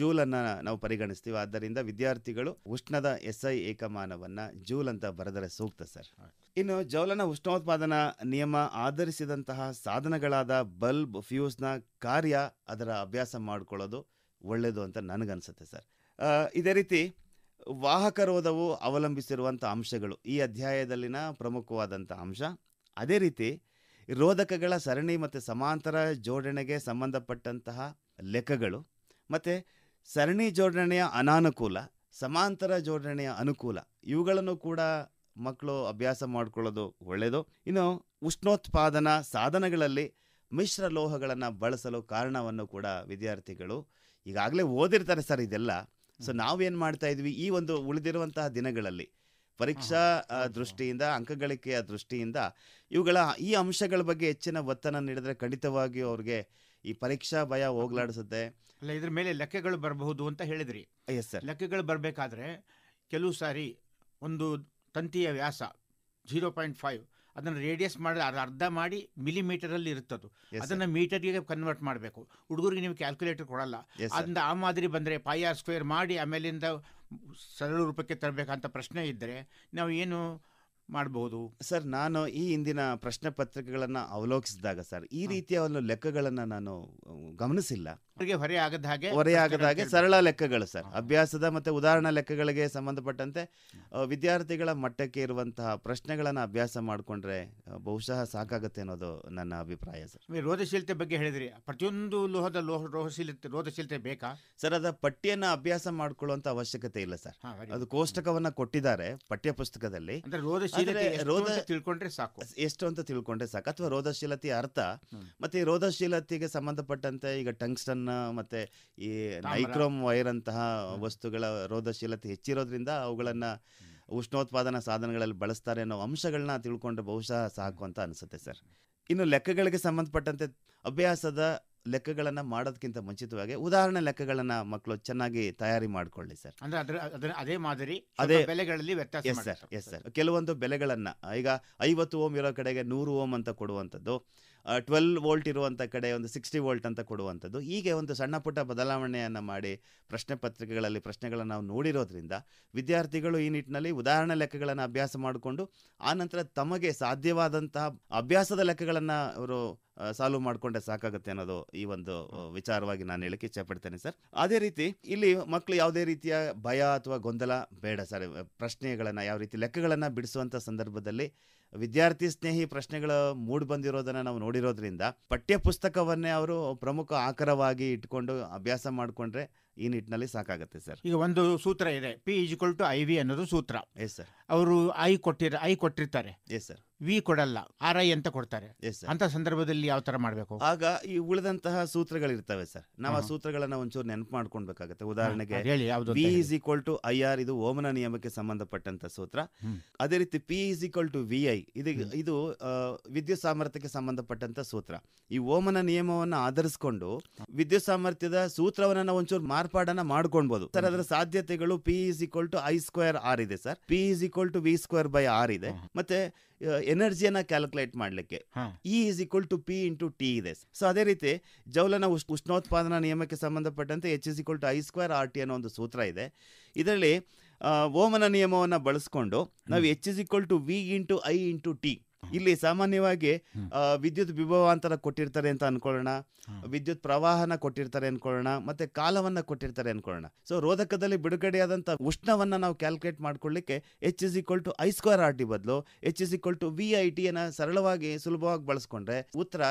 ಜೂಲ್ ಅನ್ನ ನಾವು ಪರಿಗಣಿಸ್ತೀವಿ ಆದ್ದರಿಂದ ವಿದ್ಯಾರ್ಥಿಗಳು ಉಷ್ಣದ ಎಸ್ ಐ ಏಕಮಾನವನ್ನ ಜೂಲ್ ಅಂತ ಬರೆದರೆ ಸೂಕ್ತ ಸರ್ ಇನ್ನು ಜೌಲನ ಉಷ್ಣೋತ್ಪಾದನಾ ನಿಯಮ ಆಧರಿಸಿದಂತಹ ಸಾಧನಗಳಾದ ಬಲ್ಬ್ ಫ್ಯೂಸ್ನ ಕಾರ್ಯ ಅದರ ಅಭ್ಯಾಸ ಮಾಡಿಕೊಳ್ಳೋದು ಒಳ್ಳೆಯದು ಅಂತ ನನಗನ್ಸುತ್ತೆ ಸರ್ ಇದೇ ರೀತಿ ವಾಹಕ ರೋಧವು ಅವಲಂಬಿಸಿರುವಂಥ ಅಂಶಗಳು ಈ ಅಧ್ಯಾಯದಲ್ಲಿನ ಪ್ರಮುಖವಾದಂಥ ಅಂಶ ಅದೇ ರೀತಿ ರೋಧಕಗಳ ಸರಣಿ ಮತ್ತು ಸಮಾಂತರ ಜೋಡಣೆಗೆ ಸಂಬಂಧಪಟ್ಟಂತಹ ಲೆಕ್ಕಗಳು ಮತ್ತು ಸರಣಿ ಜೋಡಣೆಯ ಅನಾನುಕೂಲ ಸಮಾಂತರ ಜೋಡಣೆಯ ಅನುಕೂಲ ಇವುಗಳನ್ನು ಕೂಡ ಮಕ್ಕಳು ಅಭ್ಯಾಸ ಮಾಡಿಕೊಳ್ಳೋದು ಒಳ್ಳೆಯದು ಇನ್ನು ಉಷ್ಣೋತ್ಪಾದನಾ ಸಾಧನಗಳಲ್ಲಿ ಮಿಶ್ರ ಲೋಹಗಳನ್ನು ಬಳಸಲು ಕಾರಣವನ್ನು ಕೂಡ ವಿದ್ಯಾರ್ಥಿಗಳು ಈಗಾಗಲೇ ಓದಿರ್ತಾರೆ ಸರ್ ಇದೆಲ್ಲ ಸೊ ನಾವೇನು ಮಾಡ್ತಾ ಇದ್ವಿ ಈ ಒಂದು ಉಳಿದಿರುವಂತಹ ದಿನಗಳಲ್ಲಿ ಪರೀಕ್ಷಾ ದೃಷ್ಟಿಯಿಂದ ಅಂಕಗಳಿಕೆಯ ದೃಷ್ಟಿಯಿಂದ ಇವುಗಳ ಈ ಅಂಶಗಳ ಬಗ್ಗೆ ಹೆಚ್ಚಿನ ಒತ್ತನ ನೀಡಿದ್ರೆ ಖಂಡಿತವಾಗಿಯೂ ಅವ್ರಿಗೆ ಈ ಪರೀಕ್ಷಾ ಭಯ ಹೋಗ್ಲಾಡಿಸುತ್ತೆ ಅಲ್ಲ ಇದ್ರ ಮೇಲೆ ಲೆಕ್ಕಗಳು ಬರಬಹುದು ಅಂತ ಹೇಳಿದ್ರಿ ಎಸ್ ಸರ್ ಲೆಕ್ಕಗಳು ಬರಬೇಕಾದ್ರೆ ಕೆಲವು ಸಾರಿ ಒಂದು ತಂತಿಯ ವ್ಯಾಸ ಜೀರೋ ಪಾಯಿಂಟ್ ಫೈವ್ ಅದನ್ನು ರೇಡಿಯಸ್ ಮಾಡಿ ಅದು ಅರ್ಧ ಮಾಡಿ ಮಿಲಿಮೀಟರಲ್ಲಿ ಇರುತ್ತದು ಅದನ್ನು ಮೀಟರ್ಗೆ ಕನ್ವರ್ಟ್ ಮಾಡಬೇಕು ಹುಡುಗರಿಗೆ ನೀವು ಕ್ಯಾಲ್ಕುಲೇಟರ್ ಕೊಡಲ್ಲ ಅದರಿಂದ ಆ ಮಾದರಿ ಬಂದರೆ ಪೈ ಆರ್ ಸ್ಕ್ವೇರ್ ಮಾಡಿ ಆಮೇಲಿಂದ ಸರಳ ರೂಪಕ್ಕೆ ತರಬೇಕಂತ ಪ್ರಶ್ನೆ ಇದ್ದರೆ ನಾವು ಏನು ಮಾಡಬಹುದು ಸರ್ ನಾನು ಈ ಹಿಂದಿನ ಪ್ರಶ್ನೆ ಪತ್ರಿಕೆಗಳನ್ನು ಅವಲೋಕಿಸಿದಾಗ ಸರ್ ಈ ರೀತಿಯ ಒಂದು ಲೆಕ್ಕಗಳನ್ನು ನಾನು ಗಮನಿಸಿಲ್ಲ ಹೊರೆಯಾಗದ ಹಾಗೆ ಹಾಗೆ ಸರಳ ಲೆಕ್ಕಗಳು ಸರ್ ಅಭ್ಯಾಸದ ಮತ್ತೆ ಉದಾಹರಣಾ ಲೆಕ್ಕಗಳಿಗೆ ಸಂಬಂಧಪಟ್ಟಂತೆ ವಿದ್ಯಾರ್ಥಿಗಳ ಮಟ್ಟಕ್ಕೆ ಇರುವಂತಹ ಪ್ರಶ್ನೆಗಳನ್ನು ಅಭ್ಯಾಸ ಮಾಡಿಕೊಂಡ್ರೆ ಬಹುಶಃ ಸಾಕಾಗುತ್ತೆ ಅನ್ನೋದು ನನ್ನ ಅಭಿಪ್ರಾಯ ಸರ್ ರೋಧಶೀಲತೆ ಬಗ್ಗೆ ಹೇಳಿದ್ರಿ ಪ್ರತಿಯೊಂದು ಲೋಹದ ಲೋಹ ರೋಧಶೀಲತೆ ರೋಧಶೀಲತೆ ಬೇಕಾ ಸರ್ ಅದ ಪಟ್ಟಿಯನ್ನು ಅಭ್ಯಾಸ ಮಾಡ್ಕೊಳ್ಳುವಂತ ಅವಶ್ಯಕತೆ ಇಲ್ಲ ಸರ್ ಅದು ಕೋಷ್ಟಕವನ್ನ ಕೊಟ್ಟಿದ್ದಾರೆ ಪಠ್ಯ ಪುಸ್ತಕದಲ್ಲಿ ತಿಳ್ಕೊಂಡ್ರೆ ಸಾಕು ಎಷ್ಟು ಅಂತ ತಿಳ್ಕೊಂಡ್ರೆ ಸಾಕು ಅಥವಾ ರೋಧಶೀಲತೆಯ ಅರ್ಥ ಮತ್ತೆ ರೋಧಶೀಲತೆಗೆ ಸಂಬಂಧಪಟ್ಟಂತೆ ಈಗ ಟಂಗ್ಸ್ಟನ್ ಮತ್ತೆ ಈ ನೈಕ್ರೋಮ್ ವೈರ್ ಅಂತಹ ವಸ್ತುಗಳ ರೋಧಶೀಲತೆ ಹೆಚ್ಚಿರೋದ್ರಿಂದ ಅವುಗಳನ್ನ ಉಷ್ಣೋತ್ಪಾದನಾ ಸಾಧನಗಳಲ್ಲಿ ಬಳಸ್ತಾರೆ ಅನ್ನೋ ಅಂಶಗಳನ್ನ ತಿಳ್ಕೊಂಡ್ರೆ ಬಹುಶಃ ಸಾಕು ಅಂತ ಅನಿಸುತ್ತೆ ಸರ್ ಇನ್ನು ಲೆಕ್ಕಗಳಿಗೆ ಸಂಬಂಧಪಟ್ಟಂತೆ ಅಭ್ಯಾಸದ ಲೆಕ್ಕಗಳನ್ನ ಮಾಡೋದಕ್ಕಿಂತ ಮುಂಚಿತವಾಗಿ ಉದಾಹರಣೆ ಲೆಕ್ಕಗಳನ್ನ ಮಕ್ಕಳು ಚೆನ್ನಾಗಿ ತಯಾರಿ ಮಾಡ್ಕೊಳ್ಳಿ ಸರ್ ಅಂದ್ರೆ ಅದೇ ಮಾದರಿ ಅದೇ ಬೆಲೆಗಳಲ್ಲಿ ವ್ಯತ್ಯಾಸ ಎಸ್ ಸರ್ ಕೆಲವೊಂದು ಬೆಲೆಗಳನ್ನ ಈಗ ಐವತ್ತು ಓಮ್ ಇರೋ ಕಡೆಗೆ ನೂರು ಓಮ್ ಅಂತ ಕೊಡುವಂಥದ್ದು ಟ್ವೆಲ್ ವೋಲ್ಟ್ ಇರುವಂಥ ಕಡೆ ಒಂದು ಸಿಕ್ಸ್ಟಿ ವೋಲ್ಟ್ ಅಂತ ಕೊಡುವಂಥದ್ದು ಹೀಗೆ ಒಂದು ಸಣ್ಣ ಪುಟ್ಟ ಬದಲಾವಣೆಯನ್ನು ಮಾಡಿ ಪ್ರಶ್ನೆ ಪತ್ರಿಕೆಗಳಲ್ಲಿ ಪ್ರಶ್ನೆಗಳನ್ನು ನಾವು ನೋಡಿರೋದ್ರಿಂದ ವಿದ್ಯಾರ್ಥಿಗಳು ಈ ನಿಟ್ಟಿನಲ್ಲಿ ಉದಾಹರಣೆ ಲೆಕ್ಕಗಳನ್ನು ಅಭ್ಯಾಸ ಮಾಡಿಕೊಂಡು ನಂತರ ತಮಗೆ ಸಾಧ್ಯವಾದಂತಹ ಅಭ್ಯಾಸದ ಲೆಕ್ಕಗಳನ್ನು ಅವರು ಸಾಲ್ವ್ ಮಾಡಿಕೊಂಡೆ ಸಾಕಾಗುತ್ತೆ ಅನ್ನೋದು ಈ ಒಂದು ವಿಚಾರವಾಗಿ ನಾನು ಹೇಳಕ್ಕೆ ಪಡ್ತೇನೆ ಸರ್ ಅದೇ ರೀತಿ ಇಲ್ಲಿ ಮಕ್ಕಳು ಯಾವುದೇ ರೀತಿಯ ಭಯ ಅಥವಾ ಗೊಂದಲ ಬೇಡ ಸರ್ ಪ್ರಶ್ನೆಗಳನ್ನು ಯಾವ ರೀತಿ ಲೆಕ್ಕಗಳನ್ನು ಬಿಡಿಸುವಂಥ ಸಂದರ್ಭದಲ್ಲಿ ವಿದ್ಯಾರ್ಥಿ ಸ್ನೇಹಿ ಪ್ರಶ್ನೆಗಳು ಮೂಡ್ ಬಂದಿರೋದನ್ನ ನಾವು ನೋಡಿರೋದ್ರಿಂದ ಪಠ್ಯ ಪುಸ್ತಕವನ್ನೇ ಅವರು ಪ್ರಮುಖ ಆಕರವಾಗಿ ಇಟ್ಕೊಂಡು ಅಭ್ಯಾಸ ಮಾಡಿಕೊಂಡ್ರೆ ಈ ನಿಟ್ಟಿನಲ್ಲಿ ಸಾಕಾಗುತ್ತೆ ಸರ್ ಈಗ ಒಂದು ಸೂತ್ರ ಇದೆ P equal to I V ಅನ್ನೋದು ಸೂತ್ರ ಎಸ್ ಸರ್ ಅವರು ಐ ಕೊಟ್ಟಿರ ಐ ಕೊಟ್ಟಿರ್ತಾರೆ ಎಸ್ ಸರ್ ವಿ ಕೊಡಲ್ಲ ಆರ್ ಐ ಅಂತ ಕೊಡ್ತಾರೆ ಎಸ್ ಅಂತ ಸಂದರ್ಭದಲ್ಲಿ ಯಾವ ತರ ಮಾಡಬೇಕು ಆಗ ಈ ಉಳಿದಂತಹ ಸೂತ್ರಗಳಿರ್ತವೆ ಸರ್ ನಾವು ಆ ಸೂತ್ರಗಳನ್ನ ಒಂಚೂರು ನೆನಪು ಮಾಡ್ಕೊಳ್ಬೇಕಾಗುತ್ತೆ ಉದಾಹರಣೆಗೆ P is equal to I R ಇದು ಓಮನ ನಿಯಮಕ್ಕೆ ಸಂಬಂಧಪಟ್ಟಂತ ಸೂತ್ರ ಅದೇ ರೀತಿ P is equal to V I ಇದು ಇದು ವಿದ್ಯುತ್ ಸಾಮರ್ಥ್ಯಕ್ಕೆ ಸಂಬಂಧಪಟ್ಟಂತ ಸೂತ್ರ ಈ ಓಮನ ನಿಯಮವನ್ನು ಆಧರಿಸಿಕೊಂಡು ವಿದ್ಯುತ್ ಸಾಮರ್ಥ್ಯದ ಸೂತ್ರವನ್ನ ಒಂಚೂರು ಮಾರ್ಪಾಡನ್ನ ಮಾಡ್ಕೊಳ್ಬಹುದು ಸರ್ ಅದರ ಸಾಧ್ಯತೆಗಳು P equal to I square R ಇದೆ sir P equal to V square by R ಇದೆ ಮತ್ತೆ ಎನರ್ಜಿಯನ್ನ ಕ್ಯಾಲ್ಕುಲೇಟ್ ಮಾಡಲಿಕ್ಕೆ E is equal to P into T ಇದೆ ಸೊ ಅದೇ ರೀತಿ ಜೌಲನ ಉಷ್ಣೋತ್ಪಾದನಾ ನಿಯಮಕ್ಕೆ ಸಂಬಂಧಪಟ್ಟಂತೆ H is equal to I square R T ಅನ್ನೋ ಒಂದು ಸೂತ್ರ ಇದೆ ಇದರಲ್ಲಿ ಓಮನ ನಿಯಮವನ್ನು ಬಳಸ್ಕೊಂಡು ನಾವು H is equal to V into I into T ಇಲ್ಲಿ ಸಾಮಾನ್ಯವಾಗಿ ವಿದ್ಯುತ್ ವಿಭವಾಂತರ ಕೊಟ್ಟಿರ್ತಾರೆ ಅಂತ ಅನ್ಕೊಳ್ಳೋಣ ವಿದ್ಯುತ್ ಪ್ರವಾಹನ ಕೊಟ್ಟಿರ್ತಾರೆ ಅನ್ಕೊಳ್ಳೋಣ ಮತ್ತೆ ಕಾಲವನ್ನ ಕೊಟ್ಟಿರ್ತಾರೆ ಅನ್ಕೊಳ್ಳೋಣ ಸೊ ರೋಧಕದಲ್ಲಿ ಬಿಡುಗಡೆಯಾದಂತ ಉಷ್ಣವನ್ನ ನಾವು ಕ್ಯಾಲ್ಕುಲೇಟ್ ಮಾಡ್ಕೊಳ್ಳಿಕ್ಕೆ H is equal to I square R T ಬದಲು H is equal to V I T ಅನ್ನ ಸರಳವಾಗಿ ಸುಲಭವಾಗಿ ಬಳಸ್ಕೊಂಡ್ರೆ ಉತ್ತರ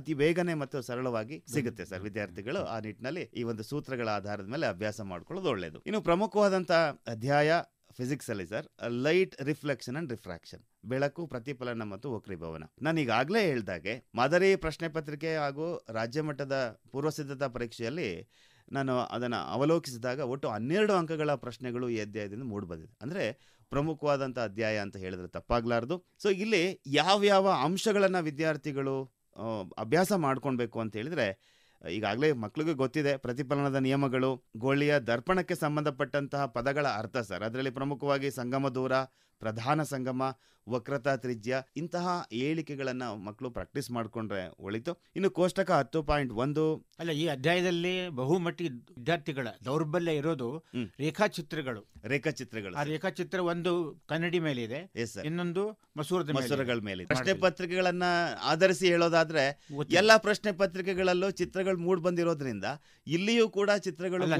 ಅತಿ ಬೇಗನೆ ಮತ್ತು ಸರಳವಾಗಿ ಸಿಗುತ್ತೆ ಸರ್ ವಿದ್ಯಾರ್ಥಿಗಳು ಆ ನಿಟ್ಟಿನಲ್ಲಿ ಈ ಒಂದು ಸೂತ್ರಗಳ ಆಧಾರದ ಮೇಲೆ ಅಭ್ಯಾಸ ಮಾಡ್ಕೊಳ್ಳೋದು ಒಳ್ಳೇದು ಇನ್ನು ಪ್ರಮುಖವಾದಂತಹ ಅಧ್ಯಾಯ ಫಿಸಿಕ್ಸ್ ಅಲ್ಲಿ sir light reflection and refraction ಬೆಳಕು ಪ್ರತಿಫಲನ ಮತ್ತು ವಕ್ರೀಭವನ ನಾನು ಈಗಾಗಲೇ ಹೇಳಿದಾಗೆ ಮಾದರಿ ಪ್ರಶ್ನೆ ಪತ್ರಿಕೆ ಹಾಗೂ ರಾಜ್ಯ ಮಟ್ಟದ ಪೂರ್ವಸಿದ್ಧತಾ ಪರೀಕ್ಷೆಯಲ್ಲಿ ನಾನು ಅದನ್ನು ಅವಲೋಕಿಸಿದಾಗ ಒಟ್ಟು ಹನ್ನೆರಡು ಅಂಕಗಳ ಪ್ರಶ್ನೆಗಳು ಈ ಅಧ್ಯಾಯದಿಂದ ಮೂಡಿಬಂದಿದೆ ಅಂದರೆ ಪ್ರಮುಖವಾದಂಥ ಅಧ್ಯಾಯ ಅಂತ ಹೇಳಿದ್ರೆ ತಪ್ಪಾಗಲಾರ್ದು ಸೊ ಇಲ್ಲಿ ಯಾವ್ಯಾವ ಅಂಶಗಳನ್ನು ವಿದ್ಯಾರ್ಥಿಗಳು ಅಭ್ಯಾಸ ಮಾಡ್ಕೊಳ್ಬೇಕು ಅಂತ ಹೇಳಿದರೆ ಈಗಾಗಲೇ ಮಕ್ಕಳಿಗೆ ಗೊತ್ತಿದೆ ಪ್ರತಿಫಲನದ ನಿಯಮಗಳು ಗೋಳಿಯ ದರ್ಪಣಕ್ಕೆ ಸಂಬಂಧಪಟ್ಟಂತಹ ಪದಗಳ ಅರ್ಥ ಸರ್ ಅದರಲ್ಲಿ ಪ್ರಮುಖವಾಗಿ ಸಂಗಮ ದೂರ ಪ್ರಧಾನ ಸಂಗಮ ವಕ್ರತಾ ತ್ರಿಜ್ಯ ಇಂತಹ ಏಳಿಕೆಗಳನ್ನು ಮಕ್ಕಳು ಪ್ರಾಕ್ಟೀಸ್ ಮಾಡಿಕೊಂಡ್ರೆ ಒಳಿತು ಇನ್ನು ಕೋಷ್ಟಕ ಹತ್ತು ಪಾಯಿಂಟ್ ಒಂದು ಅಲ್ಲ ಈ ಅಧ್ಯಾಯದಲ್ಲಿ ಬಹುಮಟ್ಟಿ ವಿದ್ಯಾರ್ಥಿಗಳ ದೌರ್ಬಲ್ಯ ಇರೋದು ರೇಖಾಚಿತ್ರಗಳು ರೇಖಾಚಿತ್ರಗಳು ಆ ರೇಖಾಚಿತ್ರ ಒಂದು ಕನ್ನಡಿ ಮೇಲೆ ಇದೆ ಇನ್ನೊಂದು ಮಸೂರದ ಮಸೂರಗಳ ಮೇಲೆ ಪ್ರಶ್ನೆ ಪತ್ರಿಕೆಗಳನ್ನ ಆಧರಿಸಿ ಹೇಳೋದಾದ್ರೆ ಎಲ್ಲಾ ಪ್ರಶ್ನೆ ಪತ್ರಿಕೆಗಳಲ್ಲೂ ಚಿತ್ರಗಳು ಮೂಡ್ ಬಂದಿರೋದ್ರಿಂದ ಇಲ್ಲಿಯೂ ಕೂಡ ಚಿತ್ರಗಳು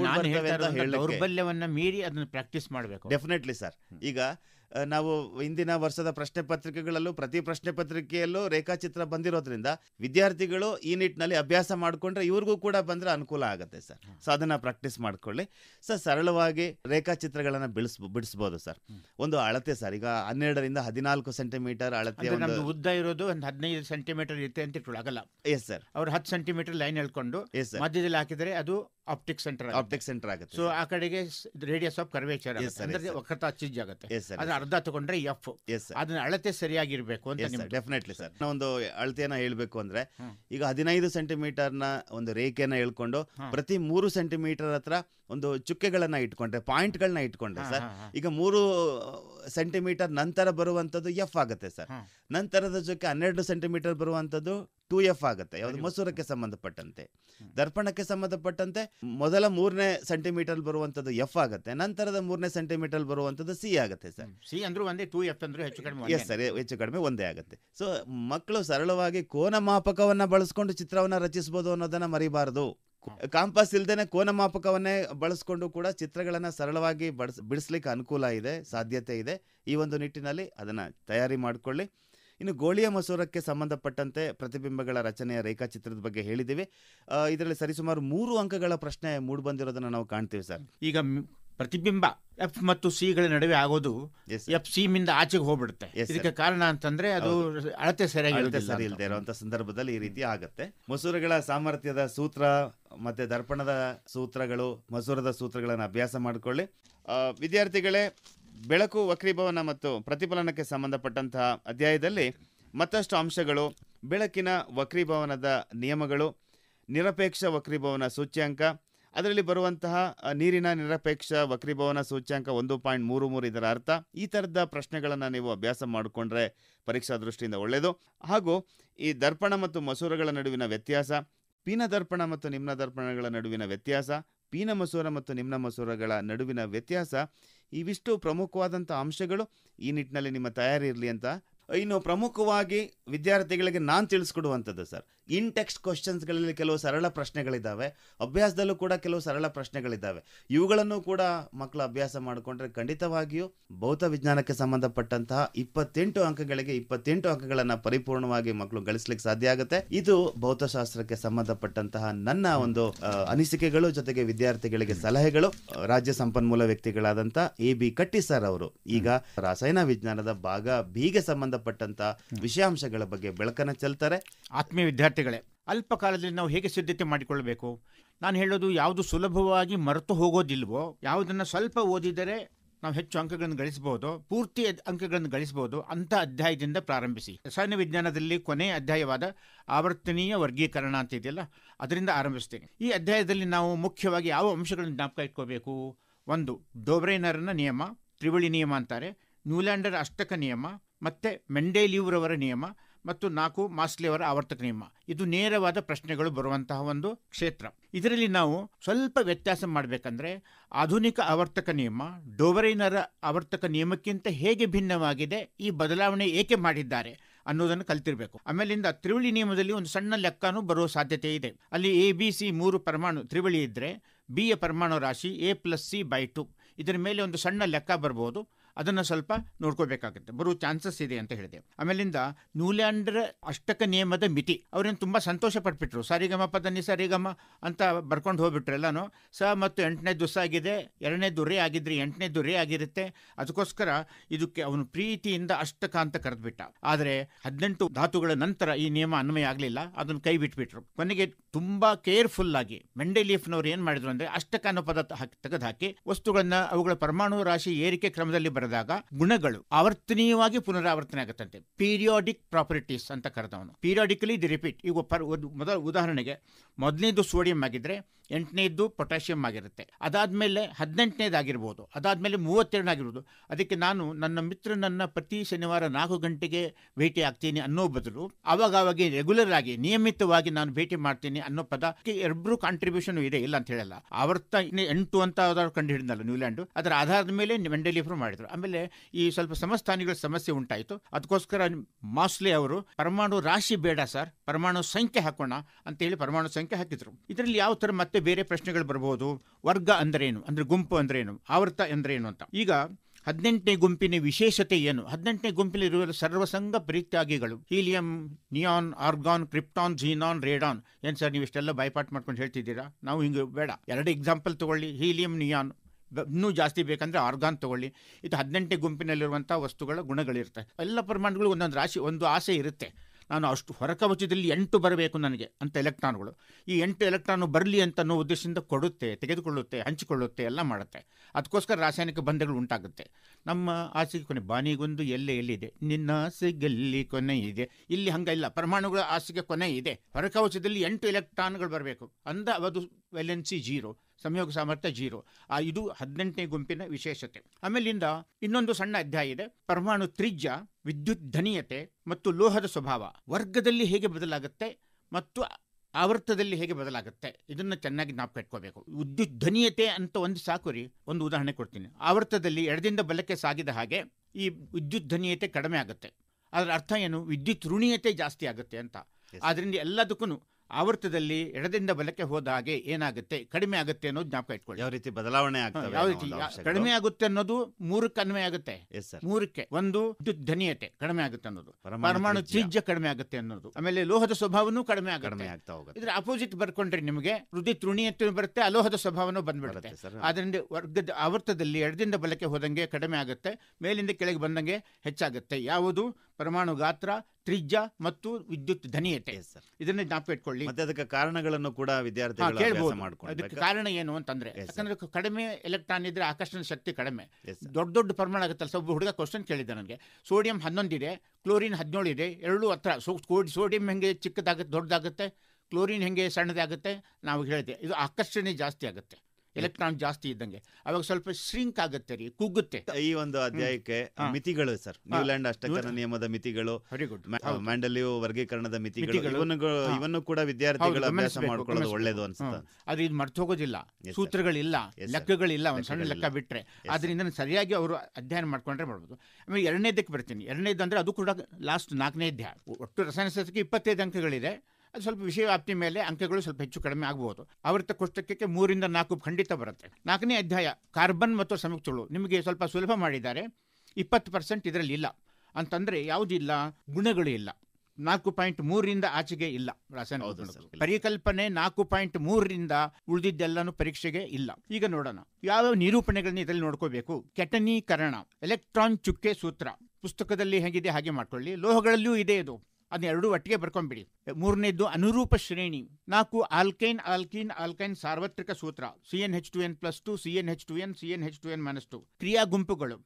ದೌರ್ಬಲ್ಯವನ್ನ ಮೀರಿ ಅದನ್ನ ಪ್ರಾಕ್ಟೀಸ್ ಮಾಡಬೇಕು ಡೆಫಿನೆಟ್ಲಿ ಸರ್ ಈಗ ನಾವು ಇಂದಿನ ವರ್ಷದ ಪ್ರಶ್ನೆ ಪತ್ರಿಕೆಗಳಲ್ಲೂ ಪ್ರತಿ ಪ್ರಶ್ನೆ ಪತ್ರಿಕೆಯಲ್ಲೂ ರೇಖಾಚಿತ್ರ ಬಂದಿರೋದ್ರಿಂದ ವಿದ್ಯಾರ್ಥಿಗಳು ಈ ನಿಟ್ಟಿನಲ್ಲಿ ಅಭ್ಯಾಸ ಮಾಡಿಕೊಂಡ್ರೆ ಇವ್ರಿಗೂ ಕೂಡ ಬಂದರೆ ಅನುಕೂಲ ಆಗುತ್ತೆ ಸರ್ ಸೊ ಅದನ್ನು ಪ್ರಾಕ್ಟೀಸ್ ಮಾಡಿಕೊಳ್ಳಿ ಸರ್ ಸರಳವಾಗಿ ರೇಖಾಚಿತ್ರಗಳನ್ನು ಬಿಡಿಸ್ ಬಿಡಿಸ್ಬೋದು ಸರ್ ಒಂದು ಅಳತೆ ಸರ್ ಈಗ ಹನ್ನೆರಡರಿಂದ ಹದಿನಾಲ್ಕು ಸೆಂಟಿಮೀಟರ್ ಅಳತೆ ಉದ್ದ ಇರೋದು ಒಂದು ಹದಿನೈದು ಸೆಂಟಿಮೀಟರ್ ಇರುತ್ತೆ ಅಂತ ಇಟ್ಕೊಳ್ಳಾಗಲ್ಲ ಎಸ್ ಸರ್ ಅವ್ರು ಹತ್ತು ಸೆಂಟಿಮೀಟರ್ ಲೈನ್ ಹೇಳ್ಕೊಂಡು ಮಧ್ಯದಲ್ಲಿ ಹಾಕಿದರೆ ಅದು ಆಪ್ಟಿಕ್ ಸೆಂಟರ್ ಆಪ್ಟಿಕ್ ಸೆಂಟರ್ ಆಗುತ್ತೆ ಸೊ ಆ ಕಡೆಗೆ ರೇಡಿಯಸ್ ಆಫ್ ಕರ್ವೇಚರ್ ಆಗುತ್ತೆ ವಕ್ರತಾ ಆಗುತ್ತೆ ಅರ್ಧ ತಗೊಂಡ್ರೆ ಎಫ್ ಎಸ್ ಅದನ್ನ ಅಳತೆ ಸರಿಯಾಗಿರ್ಬೇಕು ಅಂತ ಡೆಫಿನೆಟ್ಲಿ ಸರ್ ಒಂದು ಅಳತೆಯನ್ನ ಹೇಳ್ಬೇಕು ಅಂದ್ರೆ ಈಗ ಹದಿನೈದು ಸೆಂಟಿಮೀಟರ್ ನ ಒಂದು ರೇಖೆಯನ್ನ ಹೇಳ್ಕೊಂಡು ಪ್ರತಿ ಮೂರು ಸೆಂಟಿಮೀಟರ್ ಹತ್ರ ಒಂದು ಚುಕ್ಕೆಗಳನ್ನ ಇಟ್ಕೊಂಡ್ರೆ ಪಾಯಿಂಟ್ಗಳನ್ನ ಇಟ್ಕೊಂಡ್ರೆ ಸರ್ ಈಗ ಮೂರು ಸೆಂಟಿಮೀಟರ್ ನಂತರ ಬರುವಂತದ್ದು ಎಫ್ ಆಗುತ್ತೆ ಸರ್ ನಂತರದ ಜೊತೆ ಹನ್ನೆರಡು ಸೆಂಟಿಮೀಟರ್ ಬರುವಂತದ್ದು ಟೂ ಎಫ್ ಆಗುತ್ತೆ ಯಾವುದು ಮಸೂರಕ್ಕೆ ಸಂಬಂಧಪಟ್ಟಂತೆ ದರ್ಪಣಕ್ಕೆ ಸಂಬಂಧಪಟ್ಟಂತೆ ಮೊದಲ ಮೂರನೇ ಸೆಂಟಿಮೀಟರ್ ಬರುವಂತದ್ದು ಎಫ್ ಆಗುತ್ತೆ ನಂತರದ ಮೂರನೇ ಸೆಂಟಿಮೀಟರ್ ಬರುವಂತದ್ದು ಸಿ ಆಗುತ್ತೆ ಸರ್ ಸಿ ಅಂದ್ರೆ ಒಂದೇ ಟು ಎಫ್ ಅಂದ್ರೆ ಹೆಚ್ಚು ಕಡಿಮೆ ಎಸ್ ಹೆಚ್ಚು ಕಡಿಮೆ ಒಂದೇ ಆಗುತ್ತೆ ಸೊ ಮಕ್ಕಳು ಸರಳವಾಗಿ ಕೋನ ಮಾಪಕವನ್ನ ಬಳಸ್ಕೊಂಡು ಚಿತ್ರವನ್ನ ರಚಿಸಬಹುದು ಅನ್ನೋದನ್ನ ಮರಿಬಾರದು ಕಾಂಪಾಸ್ ಇಲ್ದೇನೆ ಕೋನ ಮಾಪಕವನ್ನೇ ಬಳಸ್ಕೊಂಡು ಕೂಡ ಚಿತ್ರಗಳನ್ನ ಸರಳವಾಗಿ ಬಿಡಿಸ್ಲಿಕ್ಕೆ ಅನುಕೂಲ ಇದೆ ಸಾಧ್ಯತೆ ಇದೆ ಈ ಒಂದು ನಿಟ್ಟಿನಲ್ಲಿ ಅದನ್ನ ತಯಾರಿ ಮಾಡಿಕೊಳ್ಳಿ ಇನ್ನು ಗೋಳಿಯ ಮಸೂರಕ್ಕೆ ಸಂಬಂಧಪಟ್ಟಂತೆ ಪ್ರತಿಬಿಂಬಗಳ ರಚನೆಯ ರೇಖಾಚಿತ್ರದ ಬಗ್ಗೆ ಹೇಳಿದ್ದೀವಿ ಇದರಲ್ಲಿ ಸರಿಸುಮಾರು ಮೂರು ಅಂಕಗಳ ಪ್ರಶ್ನೆ ಮೂಡಿಬಂದಿರೋದನ್ನು ನಾವು ಕಾಣ್ತೀವಿ ಸರ್ ಈಗ ಪ್ರತಿಬಿಂಬ ಎಫ್ ಮತ್ತು ಸಿಗಳ ನಡುವೆ ಆಗೋದು ಎಫ್ ಸಿ ಮಿಂದ ಆಚೆಗೆ ಹೋಗ್ಬಿಡುತ್ತೆ ಇದಕ್ಕೆ ಕಾರಣ ಅಂತಂದ್ರೆ ಅದು ಅಳತೆ ಸರಿಯಾಗಿ ಸರಿ ಇಲ್ಲದೆ ಇರುವಂತ ಸಂದರ್ಭದಲ್ಲಿ ಈ ರೀತಿ ಆಗುತ್ತೆ ಮಸೂರಗಳ ಸಾಮರ್ಥ್ಯದ ಸೂತ್ರ ಮತ್ತೆ ದರ್ಪಣದ ಸೂತ್ರಗಳು ಮಸೂರದ ಸೂತ್ರಗಳನ್ನು ಅಭ್ಯಾಸ ಮಾಡಿಕೊಳ್ಳಿ ವಿದ್ಯಾರ್ಥಿಗಳೇ ಬೆಳಕು ವಕ್ರೀಭವನ ಮತ್ತು ಪ್ರತಿಫಲನಕ್ಕೆ ಸಂಬಂಧಪಟ್ಟಂತಹ ಅಧ್ಯಾಯದಲ್ಲಿ ಮತ್ತಷ್ಟು ಅಂಶಗಳು ಬೆಳಕಿನ ವಕ್ರೀಭವನದ ನಿಯಮಗಳು ನಿರಪೇಕ್ಷ ವಕ್ರೀಭವನ ಸೂಚ್ಯಾಂಕ ಅದರಲ್ಲಿ ಬರುವಂತಹ ನೀರಿನ ನಿರಪೇಕ್ಷ ವಕ್ರೀಭವನ ಸೂಚ್ಯಾಂಕ ಒಂದು ಪಾಯಿಂಟ್ ಮೂರು ಮೂರು ಇದರ ಅರ್ಥ ಈ ಥರದ ಪ್ರಶ್ನೆಗಳನ್ನು ನೀವು ಅಭ್ಯಾಸ ಮಾಡಿಕೊಂಡ್ರೆ ಪರೀಕ್ಷಾ ದೃಷ್ಟಿಯಿಂದ ಒಳ್ಳೆಯದು ಹಾಗೂ ಈ ದರ್ಪಣ ಮತ್ತು ಮಸೂರಗಳ ನಡುವಿನ ವ್ಯತ್ಯಾಸ ಪೀನ ದರ್ಪಣ ಮತ್ತು ನಿಮ್ನ ದರ್ಪಣಗಳ ನಡುವಿನ ವ್ಯತ್ಯಾಸ ಪೀನ ಮಸೂರ ಮತ್ತು ನಿಮ್ನ ಮಸೂರಗಳ ನಡುವಿನ ವ್ಯತ್ಯಾಸ ಇವಿಷ್ಟು ಪ್ರಮುಖವಾದಂಥ ಅಂಶಗಳು ಈ ನಿಟ್ಟಿನಲ್ಲಿ ನಿಮ್ಮ ತಯಾರಿ ಇರಲಿ ಅಂತ ಇನ್ನು ಪ್ರಮುಖವಾಗಿ ವಿದ್ಯಾರ್ಥಿಗಳಿಗೆ ನಾನು ತಿಳಿಸ್ಕೊಡುವಂಥದ್ದು ಸರ್ ಇನ್ ಟೆಕ್ಸ್ಟ್ ಕ್ವಶನ್ಸ್ಗಳಲ್ಲಿ ಕೆಲವು ಸರಳ ಪ್ರಶ್ನೆಗಳಿದ್ದಾವೆ ಅಭ್ಯಾಸದಲ್ಲೂ ಕೂಡ ಕೆಲವು ಸರಳ ಪ್ರಶ್ನೆಗಳಿದ್ದಾವೆ ಇವುಗಳನ್ನು ಕೂಡ ಮಕ್ಕಳು ಅಭ್ಯಾಸ ಮಾಡಿಕೊಂಡ್ರೆ ಖಂಡಿತವಾಗಿಯೂ ಭೌತ ವಿಜ್ಞಾನಕ್ಕೆ ಸಂಬಂಧಪಟ್ಟಂತಹ ಇಪ್ಪತ್ತೆಂಟು ಅಂಕಗಳಿಗೆ ಇಪ್ಪತ್ತೆಂಟು ಅಂಕಗಳನ್ನು ಪರಿಪೂರ್ಣವಾಗಿ ಮಕ್ಕಳು ಗಳಿಸ್ಲಿಕ್ಕೆ ಸಾಧ್ಯ ಆಗುತ್ತೆ ಇದು ಭೌತಶಾಸ್ತ್ರಕ್ಕೆ ಸಂಬಂಧಪಟ್ಟಂತಹ ನನ್ನ ಒಂದು ಅನಿಸಿಕೆಗಳು ಜೊತೆಗೆ ವಿದ್ಯಾರ್ಥಿಗಳಿಗೆ ಸಲಹೆಗಳು ರಾಜ್ಯ ಸಂಪನ್ಮೂಲ ವ್ಯಕ್ತಿಗಳಾದಂತಹ ಎ ಬಿ ಕಟ್ಟಿ ಸರ್ ಅವರು ಈಗ ರಾಸಾಯನ ವಿಜ್ಞಾನದ ಭಾಗ ಬಿಗೆ ಸಂಬಂಧಪಟ್ಟಂತಹ ವಿಷಯಾಂಶಗಳ ಬಗ್ಗೆ ಬೆಳಕನ್ನು ಚೆಲ್ತಾರೆ ಆತ್ಮೀಯ ವಿದ್ಯಾರ್ಥಿ ಕತೆಗಳೇ ಅಲ್ಪ ಕಾಲದಲ್ಲಿ ನಾವು ಹೇಗೆ ಸಿದ್ಧತೆ ಮಾಡಿಕೊಳ್ಳಬೇಕು ನಾನು ಹೇಳೋದು ಯಾವುದು ಸುಲಭವಾಗಿ ಮರೆತು ಹೋಗೋದಿಲ್ವೋ ಯಾವುದನ್ನು ಸ್ವಲ್ಪ ಓದಿದರೆ ನಾವು ಹೆಚ್ಚು ಅಂಕಗಳನ್ನು ಗಳಿಸಬಹುದು ಪೂರ್ತಿ ಅಂಕಗಳನ್ನು ಗಳಿಸಬಹುದು ಅಂತ ಅಧ್ಯಾಯದಿಂದ ಪ್ರಾರಂಭಿಸಿ ರಸಾಯನ ವಿಜ್ಞಾನದಲ್ಲಿ ಕೊನೆಯ ಅಧ್ಯಾಯವಾದ ಆವರ್ತನೀಯ ವರ್ಗೀಕರಣ ಅಂತ ಇದೆಯಲ್ಲ ಅದರಿಂದ ಆರಂಭಿಸ್ತೇನೆ ಈ ಅಧ್ಯಾಯದಲ್ಲಿ ನಾವು ಮುಖ್ಯವಾಗಿ ಯಾವ ಅಂಶಗಳನ್ನು ಜ್ಞಾಪಕ ಇಟ್ಕೋಬೇಕು ಒಂದು ಡೋಬ್ರೈನರ್ನ ನಿಯಮ ತ್ರಿವಳಿ ನಿಯಮ ಅಂತಾರೆ ನ್ಯೂಲ್ಯಾಂಡರ್ ಅಷ್ಟಕ ನಿಯಮ ಮತ್ತು ಮೆಂಡೇಲಿಯೂರವರ ನಿಯಮ ಮತ್ತು ನಾಲ್ಕು ಮಾಸ್ಲಿಯವರ ಆವರ್ತಕ ನಿಯಮ ಇದು ನೇರವಾದ ಪ್ರಶ್ನೆಗಳು ಬರುವಂತಹ ಒಂದು ಕ್ಷೇತ್ರ ಇದರಲ್ಲಿ ನಾವು ಸ್ವಲ್ಪ ವ್ಯತ್ಯಾಸ ಮಾಡಬೇಕಂದ್ರೆ ಆಧುನಿಕ ಆವರ್ತಕ ನಿಯಮ ಡೋವರೈನರ ಆವರ್ತಕ ನಿಯಮಕ್ಕಿಂತ ಹೇಗೆ ಭಿನ್ನವಾಗಿದೆ ಈ ಬದಲಾವಣೆ ಏಕೆ ಮಾಡಿದ್ದಾರೆ ಅನ್ನೋದನ್ನು ಕಲ್ತಿರಬೇಕು ಆಮೇಲಿಂದ ತ್ರಿವಳಿ ನಿಯಮದಲ್ಲಿ ಒಂದು ಸಣ್ಣ ಲೆಕ್ಕನೂ ಬರುವ ಸಾಧ್ಯತೆ ಇದೆ ಅಲ್ಲಿ ಎ ಬಿ ಸಿ ಮೂರು ಪರಮಾಣು ತ್ರಿವಳಿ ಇದ್ದರೆ ಬಿ ಯ ಪರಮಾಣು ರಾಶಿ A plus C by two ಇದರ ಮೇಲೆ ಒಂದು ಸಣ್ಣ ಲೆಕ್ಕ ಬರಬಹುದು ಅದನ್ನು ಸ್ವಲ್ಪ ನೋಡ್ಕೋಬೇಕಾಗುತ್ತೆ ಬರುವ ಚಾನ್ಸಸ್ ಇದೆ ಅಂತ ಹೇಳಿದೆ ಆಮೇಲಿಂದ ನ್ಯೂಲ್ಯಾಂಡ್ರ ಅಷ್ಟಕ ನಿಯಮದ ಮಿತಿ ಅವ್ರೇನು ತುಂಬ ಸಂತೋಷ ಪಟ್ಬಿಟ್ರು ಸರಿಗಮ ಪದ ಸಾರಿಗಮ ಅಂತ ಬರ್ಕೊಂಡು ಹೋಗ್ಬಿಟ್ರೆಲ್ಲಾನು ಸ ಮತ್ತು ಎಂಟನೇ ದುಸ್ಸ ಆಗಿದೆ ಎರಡನೇ ದುರಿ ಆಗಿದ್ರೆ ಎಂಟನೇ ದುರಿ ಆಗಿರುತ್ತೆ ಅದಕ್ಕೋಸ್ಕರ ಇದಕ್ಕೆ ಅವನು ಪ್ರೀತಿಯಿಂದ ಅಷ್ಟಕ ಅಂತ ಕರೆದ್ಬಿಟ್ಟ ಆದರೆ ಹದಿನೆಂಟು ಧಾತುಗಳ ನಂತರ ಈ ನಿಯಮ ಅನ್ವಯ ಆಗಲಿಲ್ಲ ಅದನ್ನು ಕೈ ಬಿಟ್ಬಿಟ್ರು ಕೊನೆಗೆ ತುಂಬ ಕೇರ್ಫುಲ್ ಆಗಿ ಮೆಂಡೆಲೀಫ್ನವ್ರು ಏನು ಮಾಡಿದ್ರು ಅಂದರೆ ಅಷ್ಟಕ ಪದ ತೆಗೆದುಹಾಕಿ ವಸ್ತುಗಳನ್ನ ಅವುಗಳ ಪರಮಾಣು ರಾಶಿ ಏರಿಕೆ ಕ್ರಮದಲ್ಲಿ ಬರೆದಾಗ ಗುಣಗಳು ಆವರ್ತನೀಯವಾಗಿ ಪುನರಾವರ್ತನೆ ಆಗುತ್ತಂತೆ ಪೀರಿಯಾಡಿಕ್ ಪ್ರಾಪರ್ಟೀಸ್ ಅಂತ ಕರೆದವನು ಪೀರಿಯಾಡಿಕಲಿ ದಿ ರಿಪೀಟ್ ಈಗ ಪರ್ ಮೊದಲ ಉದಾಹರಣೆಗೆ ಮೊದಲನೇದು ಸೋಡಿಯಂ ಆಗಿದ್ರೆ ಎಂಟನೇದು ಪೊಟ್ಯಾಷಿಯಂ ಆಗಿರುತ್ತೆ ಅದಾದಮೇಲೆ ಹದಿನೆಂಟನೇದಾಗಿರ್ಬೋದು ಅದಾದಮೇಲೆ ಮೂವತ್ತೆರಡಾಗಿರ್ಬೋದು ಅದಕ್ಕೆ ನಾನು ನನ್ನ ನನ್ನ ಪ್ರತಿ ಶನಿವಾರ ನಾಲ್ಕು ಗಂಟೆಗೆ ಭೇಟಿ ಆಗ್ತೀನಿ ಅನ್ನೋ ಬದಲು ಅವಾಗ ರೆಗ್ಯುಲರ್ ಆಗಿ ನಿಯಮಿತವಾಗಿ ನಾನು ಭೇಟಿ ಮಾಡ್ತೀನಿ ಅನ್ನೋ ಪದ ಎರಡು ಕಾಂಟ್ರಿಬ್ಯೂಷನ್ ಇದೆ ಇಲ್ಲ ಅಂತ ಹೇಳಲ್ಲ ಆವರ್ತ ಎಂಟು ಅಂತ ಕಂಡು ಹಿಡಿದಲ್ಲ ನ್ಯೂಲ್ಯಾಂಡ್ ಅದರ ಆಧಾರದ ಮೇಲೆ ಮೆಂಡಲಿಫ್ರು ಮಾಡಿದ್ರು ಆಮೇಲೆ ಈ ಸ್ವಲ್ಪ ಸಮಸ್ಥಾನಿಗಳ ಸಮಸ್ಯೆ ಉಂಟಾಯಿತು ಅದಕ್ಕೋಸ್ಕರ ಮಾಸ್ಲೆ ಅವರು ಪರಮಾಣು ರಾಶಿ ಬೇಡ ಸರ್ ಪರಮಾಣು ಸಂಖ್ಯೆ ಹಾಕೋಣ ಅಂತ ಹೇಳಿ ಪರಮಾಣು ಸಂಖ್ಯೆ ಹಾಕಿದ್ರು ಇದರಲ್ಲಿ ಯಾವ ಥರ ಮತ್ತೆ ಬೇರೆ ಪ್ರಶ್ನೆಗಳು ಬರಬಹುದು ವರ್ಗ ಅಂದ್ರೇನು ಅಂದ್ರೆ ಗುಂಪು ಅಂದ್ರೇನು ಆವೃತ್ತ ಅಂದ್ರೇನು ಅಂತ ಈಗ ಹದಿನೆಂಟನೇ ಗುಂಪಿನ ವಿಶೇಷತೆ ಏನು ಹದಿನೆಂಟನೇ ಗುಂಪಿನಲ್ಲಿರುವ ಸರ್ವಸಂಗ ಪರಿತ್ಯಾಗಿಗಳು helium neon argon krypton xenon radon ಏನು ಸರ್ ನೀವು ಇಷ್ಟೆಲ್ಲ ಬೈಪಾಟ್ ಮಾಡ್ಕೊಂಡು ಹೇಳ್ತಿದ್ದೀರಾ ನಾವು ಹಿಂಗೆ ಬೇಡ ಎರಡು ಎಕ್ಸಾಂಪಲ್ ತಗೊಳ್ಳಿ ಹೀಲಿಯಂ ನಿಯಾನ್ ಇನ್ನೂ ಜಾಸ್ತಿ ಬೇಕಂದ್ರೆ ಆರ್ಗಾನ್ ತಗೊಳ್ಳಿ ಇದು ಹದಿನೆಂಟನೇ ಗುಂಪಿನಲ್ಲಿರುವಂಥ ವಸ್ತುಗಳ ಗುಣಗಳಿರುತ್ತೆ ಎಲ್ಲ ಪ್ರಮಾಣಗಳು ಒಂದೊಂದು ರಾಶಿ ಒಂದು ಆಸೆ ಇರುತ್ತೆ ನಾನು ಅಷ್ಟು ಹೊರಕವಚದಲ್ಲಿ ಎಂಟು ಬರಬೇಕು ನನಗೆ ಅಂತ ಎಲೆಕ್ಟ್ರಾನ್ಗಳು ಈ ಎಂಟು ಎಲೆಕ್ಟ್ರಾನು ಬರಲಿ ಅಂತ ಅನ್ನೋ ಉದ್ದೇಶದಿಂದ ಕೊಡುತ್ತೆ ತೆಗೆದುಕೊಳ್ಳುತ್ತೆ ಹಂಚಿಕೊಳ್ಳುತ್ತೆ ಎಲ್ಲ ಮಾಡುತ್ತೆ ಅದಕ್ಕೋಸ್ಕರ ರಾಸಾಯನಿಕ ಬಂಧಗಳು ಉಂಟಾಗುತ್ತೆ ನಮ್ಮ ಆಸೆಗೆ ಕೊನೆ ಬಾನಿಗೊಂದು ಎಲ್ಲೆ ಎಲ್ಲಿದೆ ನಿನ್ನ ಆಸೆಗೆಲ್ಲಿ ಕೊನೆ ಇದೆ ಇಲ್ಲಿ ಇಲ್ಲ ಪರಮಾಣುಗಳ ಆಸೆಗೆ ಕೊನೆ ಇದೆ ಹೊರಕವಚದಲ್ಲಿ ಎಂಟು ಎಲೆಕ್ಟ್ರಾನ್ಗಳು ಬರಬೇಕು ಅಂದ ಅದು ವೆಲೆನ್ಸಿ ಜೀರೋ ಸಂಯೋಗ ಸಾಮರ್ಥ್ಯ ಜೀರೋ ಆ ಇದು ಹದಿನೆಂಟನೇ ಗುಂಪಿನ ವಿಶೇಷತೆ ಆಮೇಲಿಂದ ಇನ್ನೊಂದು ಸಣ್ಣ ಅಧ್ಯಾಯ ಇದೆ ಪರಮಾಣು ತ್ರಿಜ್ಯ ವಿದ್ಯುತ್ ಧನೀಯತೆ ಮತ್ತು ಲೋಹದ ಸ್ವಭಾವ ವರ್ಗದಲ್ಲಿ ಹೇಗೆ ಬದಲಾಗುತ್ತೆ ಮತ್ತು ಆವರ್ತದಲ್ಲಿ ಹೇಗೆ ಬದಲಾಗುತ್ತೆ ಇದನ್ನ ಚೆನ್ನಾಗಿ ಜ್ಞಾಪಕ ಇಟ್ಕೋಬೇಕು ವಿದ್ಯುತ್ ಧನೀಯತೆ ಅಂತ ಒಂದು ಸಾಕುರಿ ಒಂದು ಉದಾಹರಣೆ ಕೊಡ್ತೀನಿ ಆವರ್ತದಲ್ಲಿ ಎಡದಿಂದ ಬಲಕ್ಕೆ ಸಾಗಿದ ಹಾಗೆ ಈ ವಿದ್ಯುತ್ ಧನೀಯತೆ ಕಡಿಮೆ ಆಗುತ್ತೆ ಅದರ ಅರ್ಥ ಏನು ವಿದ್ಯುತ್ ಋಣೀಯತೆ ಜಾಸ್ತಿ ಆಗುತ್ತೆ ಅಂತ ಆದ್ರಿಂದ ಎಲ್ಲದಕ್ಕೂ ಆವೃತ್ತದಲ್ಲಿ ಎಡದಿಂದ ಬಲಕ್ಕೆ ಹೋದ ಹಾಗೆ ಏನಾಗುತ್ತೆ ಕಡಿಮೆ ಆಗುತ್ತೆ ಅನ್ನೋದು ಜ್ಞಾಪಕ ಇಟ್ಕೊಳ್ಳಿ ಯಾವ ರೀತಿ ಬದಲಾವಣೆ ಯಾವ ರೀತಿ ಕಡಿಮೆ ಆಗುತ್ತೆ ಅನ್ನೋದು ಮೂರಕ್ಕೆ ಅನ್ವಯ ಆಗುತ್ತೆ ಮೂರಕ್ಕೆ ಒಂದು ವಿದ್ಯುತ್ ಕಡಿಮೆ ಆಗುತ್ತೆ ಅನ್ನೋದು ಪರಮಾಣು ತ್ರಿಜ್ಯ ಕಡಿಮೆ ಆಗುತ್ತೆ ಅನ್ನೋದು ಆಮೇಲೆ ಲೋಹದ ಸ್ವಭಾವನೂ ಕಡಿಮೆ ಕಡಿಮೆ ಆಗ್ತಾ ಅಪೋಸಿಟ್ ಬರ್ಕೊಂಡ್ರೆ ನಿಮಗೆ ವೃದ್ಧಿ ತೃಣೀಯತೆ ಬರುತ್ತೆ ಅಲೋಹದ ಸ್ವಭಾವನೂ ಬಂದ್ಬಿಡುತ್ತೆ ಆದ್ರಿಂದ ವರ್ಗದ ಆವೃತ್ತದಲ್ಲಿ ಎಡದಿಂದ ಬಲಕ್ಕೆ ಹೋದಂಗೆ ಕಡಿಮೆ ಆಗುತ್ತೆ ಮೇಲಿಂದ ಕೆಳಗೆ ಬಂದಂಗೆ ಹೆಚ್ಚಾಗುತ್ತೆ ಯಾವುದು ಪರಮಾಣು ಗಾತ್ರ ತ್ರಿಜ್ಯ ಮತ್ತು ವಿದ್ಯುತ್ ಧನೀಯತೆ ಇದನ್ನ ಜ್ಞಾಪಕ ಇಟ್ಕೊಳ್ಳಿ ಮತ್ತೆ ಅದಕ್ಕೆ ಕಾರಣಗಳನ್ನು ಕೂಡ ವಿದ್ಯಾರ್ಥಿಗಳು ಕಾರಣ ಏನು ಅಂತಂದ್ರೆ ಕಡಿಮೆ ಎಲೆಕ್ಟ್ರಾನ್ ಇದ್ರೆ ಆಕರ್ಷಣ ಶಕ್ತಿ ಕಡಿಮೆ ದೊಡ್ಡ ದೊಡ್ಡ ಪ್ರಮಾಣ ಆಗುತ್ತಲ್ಲ ಸ್ವಲ್ಪ ಹುಡುಗ ಕ್ವಶನ್ ಕೇಳಿದ ನನಗೆ ಸೋಡಿಯಂ ಹನ್ನೊಂದಿದೆ ಕ್ಲೋರಿನ್ ಹದಿನೇಳು ಇದೆ ಎರಡು ಹತ್ರ ಸೋಡಿಯಂ ಹೆಂಗೆ ಚಿಕ್ಕದಾಗುತ್ತೆ ದೊಡ್ಡದಾಗುತ್ತೆ ಕ್ಲೋರಿನ್ ಹೆಂಗೆ ಸಣ್ಣದಾಗುತ್ತೆ ನಾವು ಹೇಳಿದೆ ಇದು ಆಕರ್ಷಣೆ ಜಾಸ್ತಿ ಆಗುತ್ತೆ ಎಲೆಕ್ಟ್ರಾನ್ ಜಾಸ್ತಿ ಇದ್ದಂಗೆ ಅವಾಗ ಸ್ವಲ್ಪ ಶ್ರಿಂಕ್ ಆಗುತ್ತೆ ರೀ ಕುಗ್ಗುತ್ತೆ ಈ ಒಂದು ಅಧ್ಯಾಯಕ್ಕೆ ಮಿತಿಗಳು ಸರ್ ನ್ಯೂಲ್ಯಾಂಡ್ ಅಷ್ಟಕರಣ ನಿಯಮದ ಮಿತಿಗಳು ವರ್ಗೀಕರಣದ ಮಿತಿಗಳು ಇವನ್ನು ಕೂಡ ವಿದ್ಯಾರ್ಥಿಗಳು ಅಭ್ಯಾಸ ಮಾಡ್ಕೊಳ್ಳೋದು ಒಳ್ಳೇದು ಅನ್ಸುತ್ತೆ ಆದ್ರೆ ಇದು ಮರ್ತ ಹೋಗೋದಿಲ್ಲ ಸೂತ್ರಗಳಿಲ್ಲ ಲೆಕ್ಕಗಳಿಲ್ಲ ಒಂದ್ ಸಣ್ಣ ಲೆಕ್ಕ ಬಿಟ್ರೆ ಅದರಿಂದ ಸರಿಯಾಗಿ ಅವರು ಅಧ್ಯಯನ ಮಾಡ್ಕೊಂಡ್ರೆ ಮಾಡ್ಬೋದು ಆಮೇಲೆ ಎರಡನೇದಕ್ಕೆ ಬರ್ತೀನಿ ಎರಡನೇದು ಅಂದ್ರೆ ಅದು ಕೂಡ ಲಾಸ್ಟ್ ನಾಲ್ಕನೇ ಅಧ್ಯಾಯ ಒಟ್ಟು ರಸಾಯನಶಾಸ್ತ್ರಕ್ಕೆ ಇಪ್ಪತ್ತೈದು ಅಂಕಗಳಿದೆ ಅದು ಸ್ವಲ್ಪ ವಿಷಯ ವ್ಯಾಪ್ತಿ ಮೇಲೆ ಅಂಕಗಳು ಸ್ವಲ್ಪ ಹೆಚ್ಚು ಕಡಿಮೆ ಆಗಬಹುದು ಆವೃತ್ತ ಕೋಷ್ಟಕಕ್ಕೆ ಮೂರಿಂದ ನಾಲ್ಕು ಖಂಡಿತ ಬರುತ್ತೆ ನಾಲ್ಕನೇ ಅಧ್ಯಾಯ ಕಾರ್ಬನ್ ಮತ್ತು ಸಂಯುಕ್ತಗಳು ನಿಮಗೆ ಸ್ವಲ್ಪ ಸುಲಭ ಮಾಡಿದ್ದಾರೆ ಇಪ್ಪತ್ತು ಪರ್ಸೆಂಟ್ ಇದರಲ್ಲಿ ಇಲ್ಲ ಅಂತಂದ್ರೆ ಯಾವುದಿಲ್ಲ ಗುಣಗಳು ಇಲ್ಲ ನಾಲ್ಕು ಪಾಯಿಂಟ್ ಮೂರರಿಂದ ಆಚೆಗೆ ಇಲ್ಲ ರಾಸಾಯನಿಕ ಪರಿಕಲ್ಪನೆ ನಾಲ್ಕು ಪಾಯಿಂಟ್ ಮೂರರಿಂದ ಉಳಿದಿದ್ದೆಲ್ಲನೂ ಪರೀಕ್ಷೆಗೆ ಇಲ್ಲ ಈಗ ನೋಡೋಣ ಯಾವ ನಿರೂಪಣೆಗಳನ್ನ ಇದರಲ್ಲಿ ನೋಡ್ಕೋಬೇಕು ಕೆಟನೀಕರಣ ಎಲೆಕ್ಟ್ರಾನ್ ಚುಕ್ಕೆ ಸೂತ್ರ ಪುಸ್ತಕದಲ್ಲಿ ಹೇಗಿದೆ ಹಾಗೆ ಮಾಡ್ಕೊಳ್ಳಿ ಲೋಹಗಳಲ್ಲಿಯೂ ಇದೆ ಇದು ಎರಡು ಒಟ್ಟಿಗೆ ಬರ್ಕೊಂಡ್ಬಿಡಿ ಮೂರನೇದ್ದು ಅನುರೂಪ ಶ್ರೇಣಿ ನಾಲ್ಕು ಆಲ್ಕೈನ್ ಆಲ್ಕೈನ್ ಆಲ್ಕೈನ್ ಸಾರ್ವತ್ರಿಕ ಸೂತ್ರ C N H two N plus two C N H two N C N H two N minus two ಕ್ರಿಯಾ ಗುಂಪುಗಳು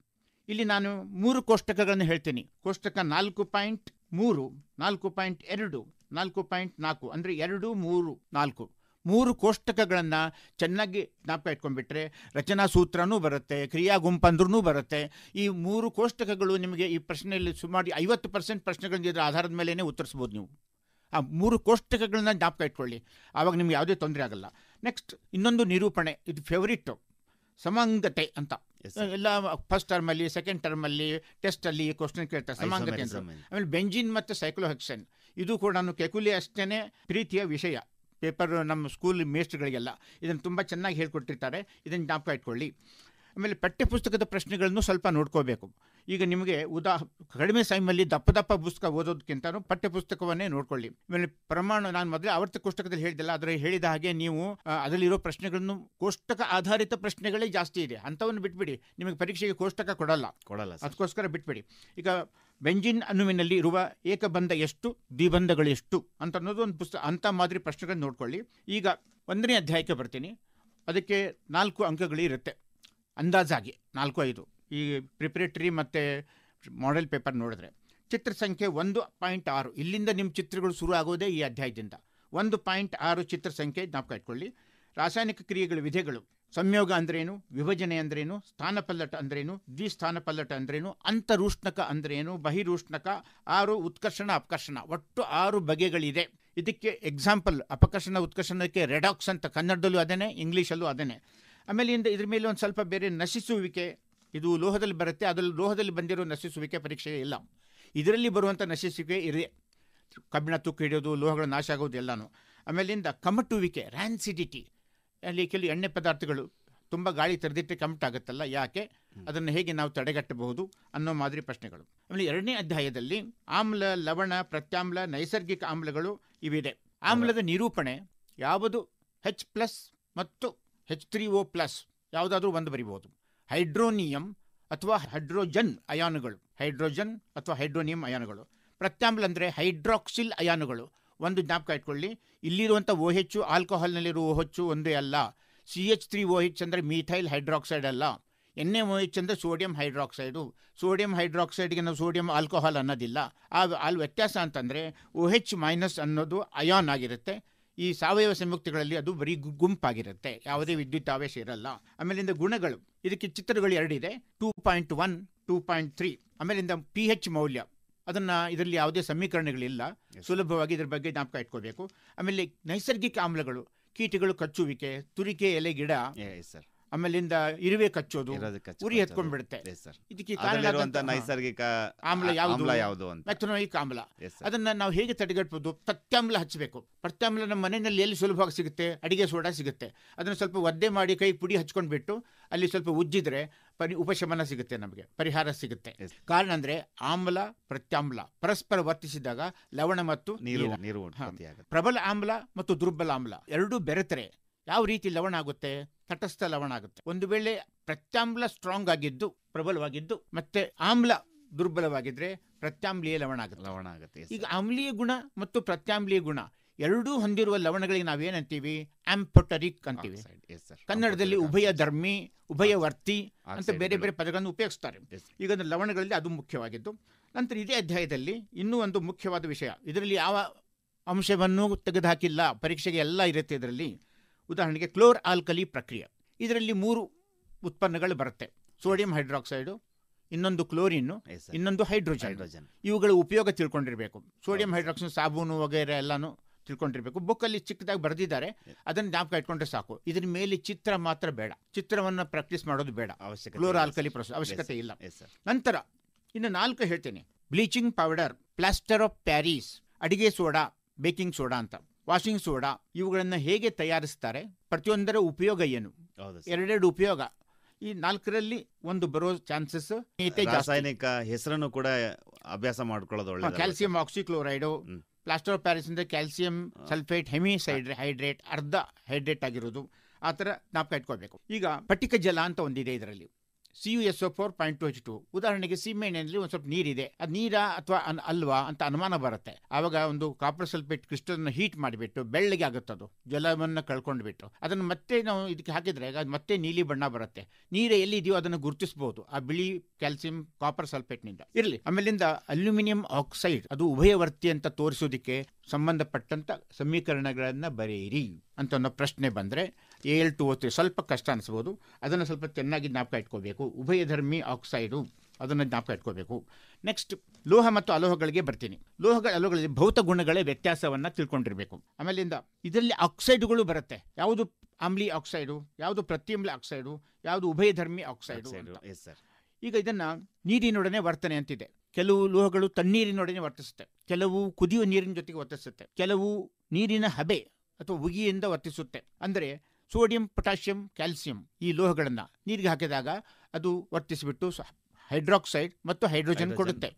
ಇಲ್ಲಿ ನಾನು ಮೂರು ಕೋಷ್ಟಕಗಳನ್ನು ಹೇಳ್ತೀನಿ ಕೋಷ್ಟಕ ನಾಲ್ಕು ಪಾಯಿಂಟ್ ಮೂರು ನಾಲ್ಕು ಪಾಯಿಂಟ್ ಎರಡು ನಾಲ್ಕು ಪಾಯಿಂಟ್ ನಾಲ್ಕು ಅಂದ್ರೆ ಎರಡು ಮೂರು ನಾಲ್ಕು ಮೂರು ಕೋಷ್ಟಕಗಳನ್ನು ಚೆನ್ನಾಗಿ ಜ್ಞಾಪಕ ಇಟ್ಕೊಂಡ್ಬಿಟ್ರೆ ರಚನಾ ಸೂತ್ರನೂ ಬರುತ್ತೆ ಕ್ರಿಯಾ ಗುಂಪಂದ್ರೂ ಬರುತ್ತೆ ಈ ಮೂರು ಕೋಷ್ಟಕಗಳು ನಿಮಗೆ ಈ ಪ್ರಶ್ನೆಯಲ್ಲಿ ಸುಮಾರು ಐವತ್ತು ಪರ್ಸೆಂಟ್ ಪ್ರಶ್ನೆಗಳನ್ನ ಇದರ ಆಧಾರದ ಮೇಲೇ ಉತ್ತರಿಸ್ಬೋದು ನೀವು ಆ ಮೂರು ಕೋಷ್ಟಕಗಳನ್ನ ಜ್ಞಾಪಕ ಇಟ್ಕೊಳ್ಳಿ ಆವಾಗ ನಿಮ್ಗೆ ಯಾವುದೇ ತೊಂದರೆ ಆಗಲ್ಲ ನೆಕ್ಸ್ಟ್ ಇನ್ನೊಂದು ನಿರೂಪಣೆ ಇದು ಫೇವ್ರಿಟ್ಟು ಸಮಂಗತೆ ಅಂತ ಎಲ್ಲ ಫಸ್ಟ್ ಟರ್ಮಲ್ಲಿ ಸೆಕೆಂಡ್ ಟರ್ಮಲ್ಲಿ ಟೆಸ್ಟಲ್ಲಿ ಕ್ವಶನ್ ಕೇಳ್ತಾರೆ ಸಮಾಂಗತೆ ಅಂತ ಆಮೇಲೆ ಬೆಂಜಿನ್ ಮತ್ತು ಸೈಕ್ಲೋಹೆಕ್ಸನ್ ಇದು ಕೂಡ ನಾನು ಕೆಕುಲಿ ಅಷ್ಟೇ ಪ್ರೀತಿಯ ವಿಷಯ ಪೇಪರ್ ನಮ್ಮ ಸ್ಕೂಲ್ ಮೇಸ್ಟ್ಗಳಿಗೆಲ್ಲ ಇದನ್ನು ತುಂಬ ಚೆನ್ನಾಗಿ ಹೇಳಿಕೊಟ್ಟಿರ್ತಾರೆ ಇದನ್ನು ಜ್ಞಾಪಕ ಇಟ್ಕೊಳ್ಳಿ ಆಮೇಲೆ ಪಠ್ಯಪುಸ್ತಕದ ಪ್ರಶ್ನೆಗಳನ್ನು ಸ್ವಲ್ಪ ನೋಡ್ಕೋಬೇಕು ಈಗ ನಿಮಗೆ ಉದಾ ಕಡಿಮೆ ಸಮಯದಲ್ಲಿ ದಪ್ಪ ದಪ್ಪ ಪುಸ್ತಕ ಓದೋದಕ್ಕಿಂತ ಪಠ್ಯ ಪುಸ್ತಕವನ್ನೇ ನೋಡ್ಕೊಳ್ಳಿ ಆಮೇಲೆ ಪ್ರಮಾಣ ನಾನು ಮೊದಲೇ ಆವರ್ತ ಕೋಷ್ಟಕದಲ್ಲಿ ಹೇಳಿದಲ್ಲ ಆದರೆ ಹೇಳಿದ ಹಾಗೆ ನೀವು ಅದರಲ್ಲಿರೋ ಪ್ರಶ್ನೆಗಳನ್ನು ಕೋಷ್ಟಕ ಆಧಾರಿತ ಪ್ರಶ್ನೆಗಳೇ ಜಾಸ್ತಿ ಇದೆ ಅಂಥವನ್ನು ಬಿಟ್ಬಿಡಿ ನಿಮಗೆ ಪರೀಕ್ಷೆಗೆ ಕೋಷ್ಟಕ ಕೊಡಲ್ಲ ಕೊಡಲ್ಲ ಅದಕ್ಕೋಸ್ಕರ ಬಿಟ್ಬಿಡಿ ಈಗ ಬೆಂಜಿನ್ ಅಣುವಿನಲ್ಲಿ ಇರುವ ಏಕಬಂಧ ಎಷ್ಟು ದ್ವಿಬಂಧಗಳು ಎಷ್ಟು ಅಂತ ಅನ್ನೋದು ಒಂದು ಪುಸ್ತಕ ಅಂಥ ಮಾದರಿ ಪ್ರಶ್ನೆಗಳನ್ನು ನೋಡ್ಕೊಳ್ಳಿ ಈಗ ಒಂದನೇ ಅಧ್ಯಾಯಕ್ಕೆ ಬರ್ತೀನಿ ಅದಕ್ಕೆ ನಾಲ್ಕು ಅಂಕಗಳಿರುತ್ತೆ ಅಂದಾಜಾಗಿ ನಾಲ್ಕು ಐದು ಈ ಪ್ರಿಪ್ರೇಟರಿ ಮತ್ತು ಮಾಡೆಲ್ ಪೇಪರ್ ನೋಡಿದ್ರೆ ಚಿತ್ರ ಸಂಖ್ಯೆ ಒಂದು ಪಾಯಿಂಟ್ ಆರು ಇಲ್ಲಿಂದ ನಿಮ್ಮ ಚಿತ್ರಗಳು ಶುರು ಆಗೋದೇ ಈ ಅಧ್ಯಾಯದಿಂದ ಒಂದು ಪಾಯಿಂಟ್ ಆರು ಚಿತ್ರ ಸಂಖ್ಯೆ ಜ್ಞಾಪಕ ಇಟ್ಕೊಳ್ಳಿ ರಾಸಾಯನಿಕ ಕ್ರಿಯೆಗಳ ವಿಧಗಳು ಸಂಯೋಗ ಅಂದ್ರೇನು ವಿಭಜನೆ ಅಂದ್ರೇನು ಸ್ಥಾನಪಲ್ಲಟ ಅಂದ್ರೇನು ಸ್ಥಾನಪಲ್ಲಟ ಅಂದ್ರೇನು ಅಂತರೂಷ್ಣಕ ಅಂದ್ರೇನು ಬಹಿರೂಷ್ಣಕ ಆರು ಉತ್ಕರ್ಷಣ ಅಪಕರ್ಷಣ ಒಟ್ಟು ಆರು ಬಗೆಗಳಿದೆ ಇದಕ್ಕೆ ಎಕ್ಸಾಂಪಲ್ ಅಪಕರ್ಷಣ ಉತ್ಕರ್ಷಣಕ್ಕೆ ರೆಡಾಕ್ಸ್ ಅಂತ ಕನ್ನಡದಲ್ಲೂ ಅದನ್ನೇ ಇಂಗ್ಲೀಷಲ್ಲೂ ಅದನ್ನೇ ಆಮೇಲೆ ಇಂದ ಇದ್ರ ಮೇಲೆ ಒಂದು ಸ್ವಲ್ಪ ಬೇರೆ ನಶಿಸುವಿಕೆ ಇದು ಲೋಹದಲ್ಲಿ ಬರುತ್ತೆ ಅದರಲ್ಲಿ ಲೋಹದಲ್ಲಿ ಬಂದಿರೋ ನಶಿಸುವಿಕೆ ಪರೀಕ್ಷೆ ಇಲ್ಲ ಇದರಲ್ಲಿ ಬರುವಂಥ ನಶಿಸುವಿಕೆ ಇರಿ ಕಬ್ಬಿಣ ತುಕ್ಕು ಹಿಡಿಯೋದು ಲೋಹಗಳ ನಾಶ ಆಗೋದು ಎಲ್ಲನೂ ಆಮೇಲಿಂದ ಕಮಟುವಿಕೆ ರ್ಯಾನ್ಸಿಡಿಟಿ ಅಲ್ಲಿ ಕೆಲವು ಎಣ್ಣೆ ಪದಾರ್ಥಗಳು ತುಂಬ ಗಾಳಿ ತೆರೆದಿಟ್ಟರೆ ಆಗುತ್ತಲ್ಲ ಯಾಕೆ ಅದನ್ನು ಹೇಗೆ ನಾವು ತಡೆಗಟ್ಟಬಹುದು ಅನ್ನೋ ಮಾದರಿ ಪ್ರಶ್ನೆಗಳು ಆಮೇಲೆ ಎರಡನೇ ಅಧ್ಯಾಯದಲ್ಲಿ ಆಮ್ಲ ಲವಣ ಪ್ರತ್ಯಾಮ್ಲ ನೈಸರ್ಗಿಕ ಆಮ್ಲಗಳು ಇವಿದೆ ಆಮ್ಲದ ನಿರೂಪಣೆ ಯಾವುದು ಹೆಚ್ ಪ್ಲಸ್ ಮತ್ತು ಹೆಚ್ ತ್ರೀ ಓ ಪ್ಲಸ್ ಯಾವುದಾದ್ರೂ ಒಂದು ಬರಿಬೋದು ಹೈಡ್ರೋನಿಯಂ ಅಥವಾ ಹೈಡ್ರೋಜನ್ ಅಯಾನುಗಳು ಹೈಡ್ರೋಜನ್ ಅಥವಾ ಹೈಡ್ರೋನಿಯಂ ಅಯಾನುಗಳು ಪ್ರತ್ಯಾಂಬಲ್ ಅಂದರೆ ಹೈಡ್ರಾಕ್ಸಿಲ್ ಅಯಾನುಗಳು ಒಂದು ಜ್ಞಾಪಕ ಇಟ್ಕೊಳ್ಳಿ ಇಲ್ಲಿರುವಂಥ ಓ ಹೆಚ್ಚು ಆಲ್ಕೋಹಾಲ್ನಲ್ಲಿರುವ ಓ ಹೆಚ್ಚು ಒಂದೇ ಅಲ್ಲ C H three O H ಅಂದರೆ ಮೀಥೈಲ್ ಹೈಡ್ರಾಕ್ಸೈಡ್ ಅಲ್ಲ ಎನ್ ಎಮ್ ಓ ಹೆಚ್ ಅಂದರೆ ಸೋಡಿಯಂ ಹೈಡ್ರಾಕ್ಸೈಡು ಸೋಡಿಯಂ ಹೈಡ್ರಾಕ್ಸೈಡ್ಗೆ ನಾವು ಸೋಡಿಯಂ ಆಲ್ಕೋಹಾಲ್ ಅನ್ನೋದಿಲ್ಲ ಆ ಅಲ್ಲಿ ವ್ಯತ್ಯಾಸ ಅಂತಂದರೆ ಓ ಹೆಚ್ ಮೈನಸ್ ಅನ್ನೋದು ಅಯಾನ್ ಆಗಿರುತ್ತೆ ಈ ಸಾವಯವ ಸಂಯುಕ್ತಗಳಲ್ಲಿ ಅದು ಬರೀ ಗುಂಪಾಗಿರುತ್ತೆ ಯಾವುದೇ ವಿದ್ಯುತ್ ಆವೇಶ ಇರಲ್ಲ ಆಮೇಲಿಂದ ಗುಣಗಳು ಇದಕ್ಕೆ ಚಿತ್ರಗಳು ಎರಡಿದೆ two point one two point three ಆಮೇಲಿಂದ ಪಿ ಹೆಚ್ ಮೌಲ್ಯ ಅದನ್ನು ಇದರಲ್ಲಿ ಯಾವುದೇ ಸಮೀಕರಣಗಳಿಲ್ಲ ಸುಲಭವಾಗಿ ಇದರ ಬಗ್ಗೆ ಜ್ಞಾಪಕ ಇಟ್ಕೋಬೇಕು ಆಮೇಲೆ ನೈಸರ್ಗಿಕ ಆಮ್ಲಗಳು ಕೀಟಗಳು ಕಚ್ಚುವಿಕೆ ತುರಿಕೆ ಎಲೆ ಗಿಡ ಸರ್ ಆಮೇಲಿಂದ ಇರುವೆ ಕಚ್ಚೋದು ಉರಿ ಎತ್ಕೊಂಡ್ಬಿಡುತ್ತೆ ಇದಕ್ಕೆ ನೈಸರ್ಗಿಕ ಆಮ್ಲ ಯಾವ್ದು ಯಾವುದು ಮೆಥನೋಯಿಕ್ ಆಮ್ಲ ಅದನ್ನ ನಾವು ಹೇಗೆ ತಡೆಗಟ್ಟಬಹುದು ಪ್ರತ್ಯಾಮ್ಲ ಹಚ್ಚಬೇಕು ಪ್ರತ್ಯಾಮ್ಲ ನಮ್ಮ ಮನೆಯಲ್ಲಿ ಎಲ್ಲಿ ಸುಲಭವಾಗಿ ಸಿಗುತ್ತೆ ಅಡಿಗೆ ಸೋಡಾ ಸಿಗುತ್ತೆ ಅದನ್ನ ಸ್ವಲ್ಪ ಒದ್ದೆ ಮಾಡಿ ಕೈ ಪುಡಿ ಹಚ್ಕೊಂಡ್ಬಿಟ್ಟು ಅಲ್ಲಿ ಸ್ವಲ್ಪ ಉಜ್ಜಿದ್ರೆ ಪರಿ ಉಪಶಮನ ಸಿಗುತ್ತೆ ನಮಗೆ ಪರಿಹಾರ ಸಿಗುತ್ತೆ ಕಾರಣ ಅಂದ್ರೆ ಆಮ್ಲ ಪ್ರತ್ಯಾಮ್ಲ ಪರಸ್ಪರ ವರ್ತಿಸಿದಾಗ ಲವಣ ಮತ್ತು ನೀರು ನೀರು ಪ್ರಬಲ ಆಮ್ಲ ಮತ್ತು ದುರ್ಬಲ ಆಮ್ಲ ಎರಡೂ ಬೆರೆತರೆ ಯಾವ ರೀತಿ ಲವಣ ಆಗುತ್ತೆ ತಟಸ್ಥ ಲವಣ ಆಗುತ್ತೆ ಒಂದು ವೇಳೆ ಪ್ರತ್ಯಾಮ್ಲ ಸ್ಟ್ರಾಂಗ್ ಆಗಿದ್ದು ಪ್ರಬಲವಾಗಿದ್ದು ಮತ್ತೆ ಆಮ್ಲ ದುರ್ಬಲವಾಗಿದ್ರೆ ಪ್ರತ್ಯಾಂಬ್ಲೀಯ ಲವಣ ಆಗುತ್ತೆ ಲವಣ ಆಗುತ್ತೆ ಈಗ ಆಮ್ಲೀಯ ಗುಣ ಮತ್ತು ಪ್ರತ್ಯಾಮ್ಲೀಯ ಗುಣ ಎರಡೂ ಹೊಂದಿರುವ ಲವಣಗಳಿಗೆ ನಾವೇನಂತೀವಿ ಆಂಪೊಟರಿಕ್ ಅಂತೀವಿ ಕನ್ನಡದಲ್ಲಿ ಉಭಯ ಧರ್ಮಿ ಉಭಯ ವರ್ತಿ ಅಂತ ಬೇರೆ ಬೇರೆ ಪದಗಳನ್ನು ಉಪಯೋಗಿಸ್ತಾರೆ ಈಗ ಲವಣಗಳಲ್ಲಿ ಅದು ಮುಖ್ಯವಾಗಿದ್ದು ನಂತರ ಇದೇ ಅಧ್ಯಾಯದಲ್ಲಿ ಇನ್ನೂ ಒಂದು ಮುಖ್ಯವಾದ ವಿಷಯ ಇದರಲ್ಲಿ ಯಾವ ಅಂಶವನ್ನು ತೆಗೆದುಹಾಕಿಲ್ಲ ಪರೀಕ್ಷೆಗೆ ಎಲ್ಲ ಇರುತ್ತೆ ಇದರಲ್ಲಿ ಉದಾಹರಣೆಗೆ ಕ್ಲೋರ್ ಆಲ್ಕಲಿ ಪ್ರಕ್ರಿಯೆ ಇದರಲ್ಲಿ ಮೂರು ಉತ್ಪನ್ನಗಳು ಬರುತ್ತೆ ಸೋಡಿಯಂ ಹೈಡ್ರಾಕ್ಸೈಡು ಇನ್ನೊಂದು ಕ್ಲೋರಿನ್ ಇನ್ನೊಂದು ಹೈಡ್ರೋಜನ್ ಹೈಡ್ರೋಜನ್ ಇವುಗಳ ಉಪಯೋಗ ತಿಳ್ಕೊಂಡಿರಬೇಕು ಸೋಡಿಯಂ ಹೈಡ್ರಾಕ್ಸೈಡ್ ಸಾಬೂನು ವಗೈರೆ ಎಲ್ಲಾನು ಬುಕ್ ಬುಕ್ಕಲ್ಲಿ ಚಿಕ್ಕದಾಗಿ ಬರೆದಿದ್ದಾರೆ ಅದನ್ನು ಜ್ಞಾಪಕ ಇಟ್ಕೊಂಡ್ರೆ ಸಾಕು ಇದ್ರ ಮೇಲೆ ಚಿತ್ರ ಮಾತ್ರ ಬೇಡ ಚಿತ್ರವನ್ನು ಪ್ರಾಕ್ಟೀಸ್ ಮಾಡೋದು ಬೇಡ ಅವಶ್ಯಕ ಕ್ಲೋರ್ ಆಲ್ಕಲಿ ಪ್ರೊಸೆಸ್ ಅವಶ್ಯಕತೆ ಇಲ್ಲ ನಂತರ ಇನ್ನು ನಾಲ್ಕು ಹೇಳ್ತೀನಿ bleaching powder plaster of Paris ಅಡಿಗೆ ಸೋಡಾ ಬೇಕಿಂಗ್ ಸೋಡಾ ಅಂತ ವಾಷಿಂಗ್ ಸೋಡಾ ಇವುಗಳನ್ನು ಹೇಗೆ ತಯಾರಿಸ್ತಾರೆ ಪ್ರತಿಯೊಂದರ ಉಪಯೋಗ ಏನು ಎರಡೆರಡು ಉಪಯೋಗ ಈ ನಾಲ್ಕರಲ್ಲಿ ಒಂದು ಬರೋ ಚಾನ್ಸಸ್ ರಾಸಾಯನಿಕ ಹೆಸರನ್ನು ಕೂಡ ಅಭ್ಯಾಸ ಮಾಡ್ಕೊಳ್ಳೋದು calcium oxychloride plaster of Paris ಅಂದರೆ ಕ್ಯಾಲ್ಸಿಯಂ ಸಲ್ಫೇಟ್ ಸೈಡ್ರೆ ಹೈಡ್ರೇಟ್ ಅರ್ಧ ಹೈಡ್ರೇಟ್ ಆಗಿರೋದು ಆ ಥರ ಜ್ಞಾಪಕ ಇಟ್ಕೊಳ್ಬೇಕು ಈಗ ಪಟ್ಟಿಕ ಜಲ ಅಂತ ಒಂದಿದೆ ಇದರಲ್ಲಿ C U S O four point two H two ಉದಾಹರಣೆಗೆ ಸೀಮೆಎಣ್ಣೆಯಲ್ಲಿ ಒಂದು ಸ್ವಲ್ಪ ನೀರಿದೆ ಅದು ನೀರಾ ಅಥವಾ ಅಲ್ವಾ ಅಂತ ಅನುಮಾನ ಬರುತ್ತೆ ಆವಾಗ ಒಂದು ಕಾಪರ್ ಸಲ್ಫೇಟ್ ಕ್ರಿಸ್ಟಲ್ನ ಹೀಟ್ ಮಾಡಿಬಿಟ್ಟು ಬೆಳ್ಳಗೆ ಆಗುತ್ತೆ ಅದು ಜಲವನ್ನು ಕಳ್ಕೊಂಡ್ಬಿಟ್ಟು ಅದನ್ನು ಮತ್ತೆ ನಾವು ಇದಕ್ಕೆ ಹಾಕಿದ್ರೆ ಅದು ಮತ್ತೆ ನೀಲಿ ಬಣ್ಣ ಬರುತ್ತೆ ನೀರು ಎಲ್ಲಿದೆಯೋ ಅದನ್ನು ಗುರುತಿಸಬಹುದು ಆ ಬಿಳಿ ಕ್ಯಾಲ್ಸಿಯಂ ಕಾಪರ್ ಸಲ್ಫೇಟ್ನಿಂದ ಇರಲಿ ಆಮೇಲಿಂದ ಅಲ್ಯೂಮಿನಿಯಂ ಆಕ್ಸೈಡ್ ಅದು ಉಭಯವರ್ತಿ ಅಂತ ತೋರಿಸೋದಕ್ಕೆ ಸಂಬಂಧಪಟ್ಟಂಥ ಸಮೀಕರಣಗಳನ್ನು ಬರೆಯಿರಿ ಅಂತ ಒಂದು ಪ್ರಶ್ನೆ ಬಂದರೆ ಏಳ್ ಟು ಓ ಸ್ವಲ್ಪ ಕಷ್ಟ ಅನಿಸ್ಬೋದು ಅದನ್ನು ಸ್ವಲ್ಪ ಚೆನ್ನಾಗಿ ಜ್ಞಾಪಕ ಇಟ್ಕೋಬೇಕು ಉಭಯಧರ್ಮಿ ಆಕ್ಸೈಡು ಅದನ್ನು ಜ್ಞಾಪಕ ಇಟ್ಕೋಬೇಕು ನೆಕ್ಸ್ಟ್ ಲೋಹ ಮತ್ತು ಅಲೋಹಗಳಿಗೆ ಬರ್ತೀನಿ ಲೋಹಗಳ ಅಲೋಹಗಳಲ್ಲಿ ಭೌತ ಗುಣಗಳೇ ವ್ಯತ್ಯಾಸವನ್ನು ತಿಳ್ಕೊಂಡಿರಬೇಕು ಆಮೇಲಿಂದ ಇದರಲ್ಲಿ ಆಕ್ಸೈಡ್ಗಳು ಬರುತ್ತೆ ಯಾವುದು ಆಮ್ಲಿ ಆಕ್ಸೈಡು ಯಾವುದು ಪ್ರತಿಯಮ್ಲ ಆಕ್ಸೈಡು ಯಾವುದು ಉಭಯಧರ್ಮಿ ಆಕ್ಸೈಡು ಈಗ ಇದನ್ನು ನೀರಿನೊಡನೆ ವರ್ತನೆ ಅಂತಿದೆ ಕೆಲವು ಲೋಹಗಳು ತಣ್ಣೀರಿನೊಡನೆ ವರ್ತಿಸುತ್ತೆ ಕೆಲವು ಕುದಿಯುವ ನೀರಿನ ಜೊತೆಗೆ ವರ್ತಿಸುತ್ತೆ ಕೆಲವು ನೀರಿನ ಹಬೆ ಅಥವಾ ಉಗಿಯಿಂದ ವರ್ತಿಸುತ್ತೆ ಅಂದರೆ ಸೋಡಿಯಂ ಪೊಟ್ಯಾಷಿಯಂ ಕ್ಯಾಲ್ಸಿಯಂ ಈ ಲೋಹಗಳನ್ನು ನೀರಿಗೆ ಹಾಕಿದಾಗ ಅದು ವರ್ತಿಸಿಬಿಟ್ಟು ಸಹ ಹೈಡ್ರಾಕ್ಸೈಡ್ ಮತ್ತು ಹೈಡ್ರೋಜನ್ ಕೊಡುತ್ತೆ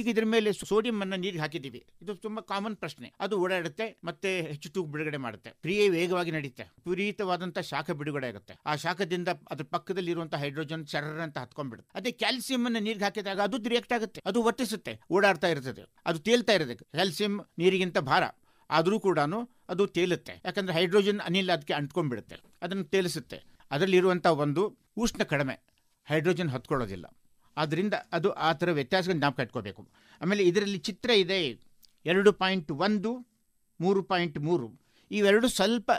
ಈಗ ಇದ್ರ ಮೇಲೆ ಸೋಡಿಯಂ ಅನ್ನ ನೀರಿಗೆ ಹಾಕಿದೀವಿ ಇದು ತುಂಬಾ ಕಾಮನ್ ಪ್ರಶ್ನೆ ಅದು ಓಡಾಡುತ್ತೆ ಮತ್ತೆ ಹೆಚ್ಚು ತೂಕ ಬಿಡುಗಡೆ ಮಾಡುತ್ತೆ ಕ್ರಿಯೆ ವೇಗವಾಗಿ ನಡೆಯುತ್ತೆ ವಿಪರೀತವಾದಂತಹ ಶಾಖ ಬಿಡುಗಡೆ ಆಗುತ್ತೆ ಆ ಶಾಖದಿಂದ ಅದ್ರ ಪಕ್ಕದಲ್ಲಿ ಇರುವಂತಹ ಹೈಡ್ರೋಜನ್ ಶರೀರ ಅಂತ ಹತ್ಕೊಂಡ್ಬಿಡುತ್ತೆ ಅದೇ ಕ್ಯಾಲ್ಸಿಯಂ ಅನ್ನ ನೀರಿಗೆ ಹಾಕಿದಾಗ ಅದು ರಿಯಾಕ್ಟ್ ಆಗುತ್ತೆ ಅದು ವರ್ತಿಸುತ್ತೆ ಓಡಾಡ್ತಾ ಇರ್ತದೆ ಅದು ತೇಲ್ತಾ ಇರೋದಕ್ಕೆ ಕ್ಯಾಲ್ಸಿಯಂ ನೀರಿಗಿಂತ ಭಾರ ಆದರೂ ಕೂಡ ಅದು ತೇಲುತ್ತೆ ಯಾಕಂದ್ರೆ ಹೈಡ್ರೋಜನ್ ಅನಿಲ್ ಅದಕ್ಕೆ ಅಂಟ್ಕೊಂಡ್ಬಿಡುತ್ತೆ ಅದನ್ನು ತೇಲಿಸುತ್ತೆ ಅದರಲ್ಲಿರುವಂತಹ ಒಂದು ಉಷ್ಣ ಕಡಿಮೆ ಹೈಡ್ರೋಜನ್ ಹತ್ಕೊಳ್ಳೋದಿಲ್ಲ ಆದ್ದರಿಂದ ಅದು ಆ ಥರ ವ್ಯತ್ಯಾಸಗಳನ್ನ ಜ್ಞಾಪಕ ಇಟ್ಕೋಬೇಕು ಆಮೇಲೆ ಇದರಲ್ಲಿ ಚಿತ್ರ ಇದೆ ಎರಡು ಪಾಯಿಂಟ್ ಒಂದು ಮೂರು ಪಾಯಿಂಟ್ ಮೂರು ಇವೆರಡು ಸ್ವಲ್ಪ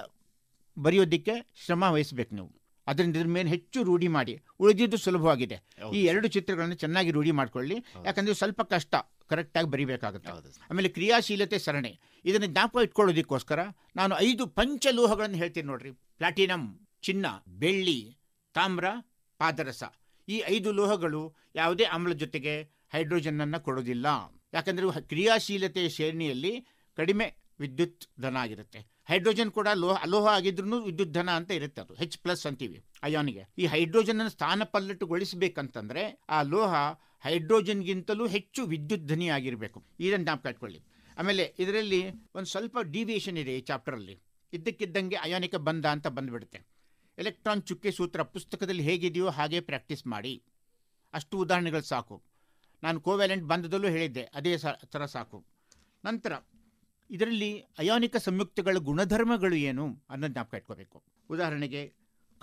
ಬರೆಯೋದಕ್ಕೆ ಶ್ರಮ ವಹಿಸ್ಬೇಕು ನೀವು ಅದರಿಂದ ಇದ್ರ ಮೇಲೆ ಹೆಚ್ಚು ರೂಢಿ ಮಾಡಿ ಉಳಿದಿದ್ದು ಸುಲಭವಾಗಿದೆ ಈ ಎರಡು ಚಿತ್ರಗಳನ್ನು ಚೆನ್ನಾಗಿ ರೂಢಿ ಮಾಡಿಕೊಳ್ಳಿ ಯಾಕಂದರೆ ಸ್ವಲ್ಪ ಕಷ್ಟ ಕರೆಕ್ಟಾಗಿ ಬರಿಬೇಕಾಗುತ್ತೆ ಆಮೇಲೆ ಕ್ರಿಯಾಶೀಲತೆ ಸರಣಿ ಇದನ್ನು ಜ್ಞಾಪಕ ಇಟ್ಕೊಳ್ಳೋದಕ್ಕೋಸ್ಕರ ನಾನು ಐದು ಪಂಚಲೋಹಗಳನ್ನು ಹೇಳ್ತೀನಿ ನೋಡ್ರಿ ಪ್ಲಾಟಿನಮ್ ಚಿನ್ನ ಬೆಳ್ಳಿ ತಾಮ್ರ ಪಾದರಸ ಈ ಐದು ಲೋಹಗಳು ಯಾವುದೇ ಆಮ್ಲ ಜೊತೆಗೆ ಹೈಡ್ರೋಜನ್ನನ್ನು ಕೊಡೋದಿಲ್ಲ ಯಾಕಂದರೆ ಕ್ರಿಯಾಶೀಲತೆಯ ಶ್ರೇಣಿಯಲ್ಲಿ ಕಡಿಮೆ ವಿದ್ಯುತ್ ಧನ ಆಗಿರುತ್ತೆ ಹೈಡ್ರೋಜನ್ ಕೂಡ ಲೋಹ ಅಲೋಹ ಆಗಿದ್ರೂ ವಿದ್ಯುತ್ ಧನ ಅಂತ ಇರುತ್ತೆ ಅದು ಹೆಚ್ ಪ್ಲಸ್ ಅಂತೀವಿ ಅಯಾನಿಗೆ ಈ ಹೈಡ್ರೋಜನ್ ಅನ್ನು ಸ್ಥಾನ ಪಲ್ಲಟುಗೊಳಿಸಬೇಕಂತಂದ್ರೆ ಆ ಲೋಹ ಹೈಡ್ರೋಜನ್ಗಿಂತಲೂ ಹೆಚ್ಚು ವಿದ್ಯುತ್ ಧನಿ ಆಗಿರಬೇಕು ಇದನ್ನು ನಾವು ಕಟ್ಕೊಳ್ಳಿ ಆಮೇಲೆ ಇದರಲ್ಲಿ ಒಂದು ಸ್ವಲ್ಪ ಡಿವಿಯೇಷನ್ ಇದೆ ಈ ಚಾಪ್ಟರಲ್ಲಿ ಇದ್ದಕ್ಕಿದ್ದಂಗೆ ಅಯಾನಿಕ ಬಂಧ ಅಂತ ಬಂದ್ಬಿಡುತ್ತೆ ಎಲೆಕ್ಟ್ರಾನ್ ಚುಕ್ಕೆ ಸೂತ್ರ ಪುಸ್ತಕದಲ್ಲಿ ಹೇಗಿದೆಯೋ ಹಾಗೆ ಪ್ರಾಕ್ಟೀಸ್ ಮಾಡಿ ಅಷ್ಟು ಉದಾಹರಣೆಗಳು ಸಾಕು ನಾನು ಕೋವ್ಯಾಲೆಂಟ್ ಬಂದದಲ್ಲೂ ಹೇಳಿದ್ದೆ ಅದೇ ಥರ ಸಾಕು ನಂತರ ಇದರಲ್ಲಿ ಅಯಾನಿಕ ಸಂಯುಕ್ತಗಳ ಗುಣಧರ್ಮಗಳು ಏನು ಅನ್ನೋದು ಜ್ಞಾಪಕ ಇಟ್ಕೋಬೇಕು ಉದಾಹರಣೆಗೆ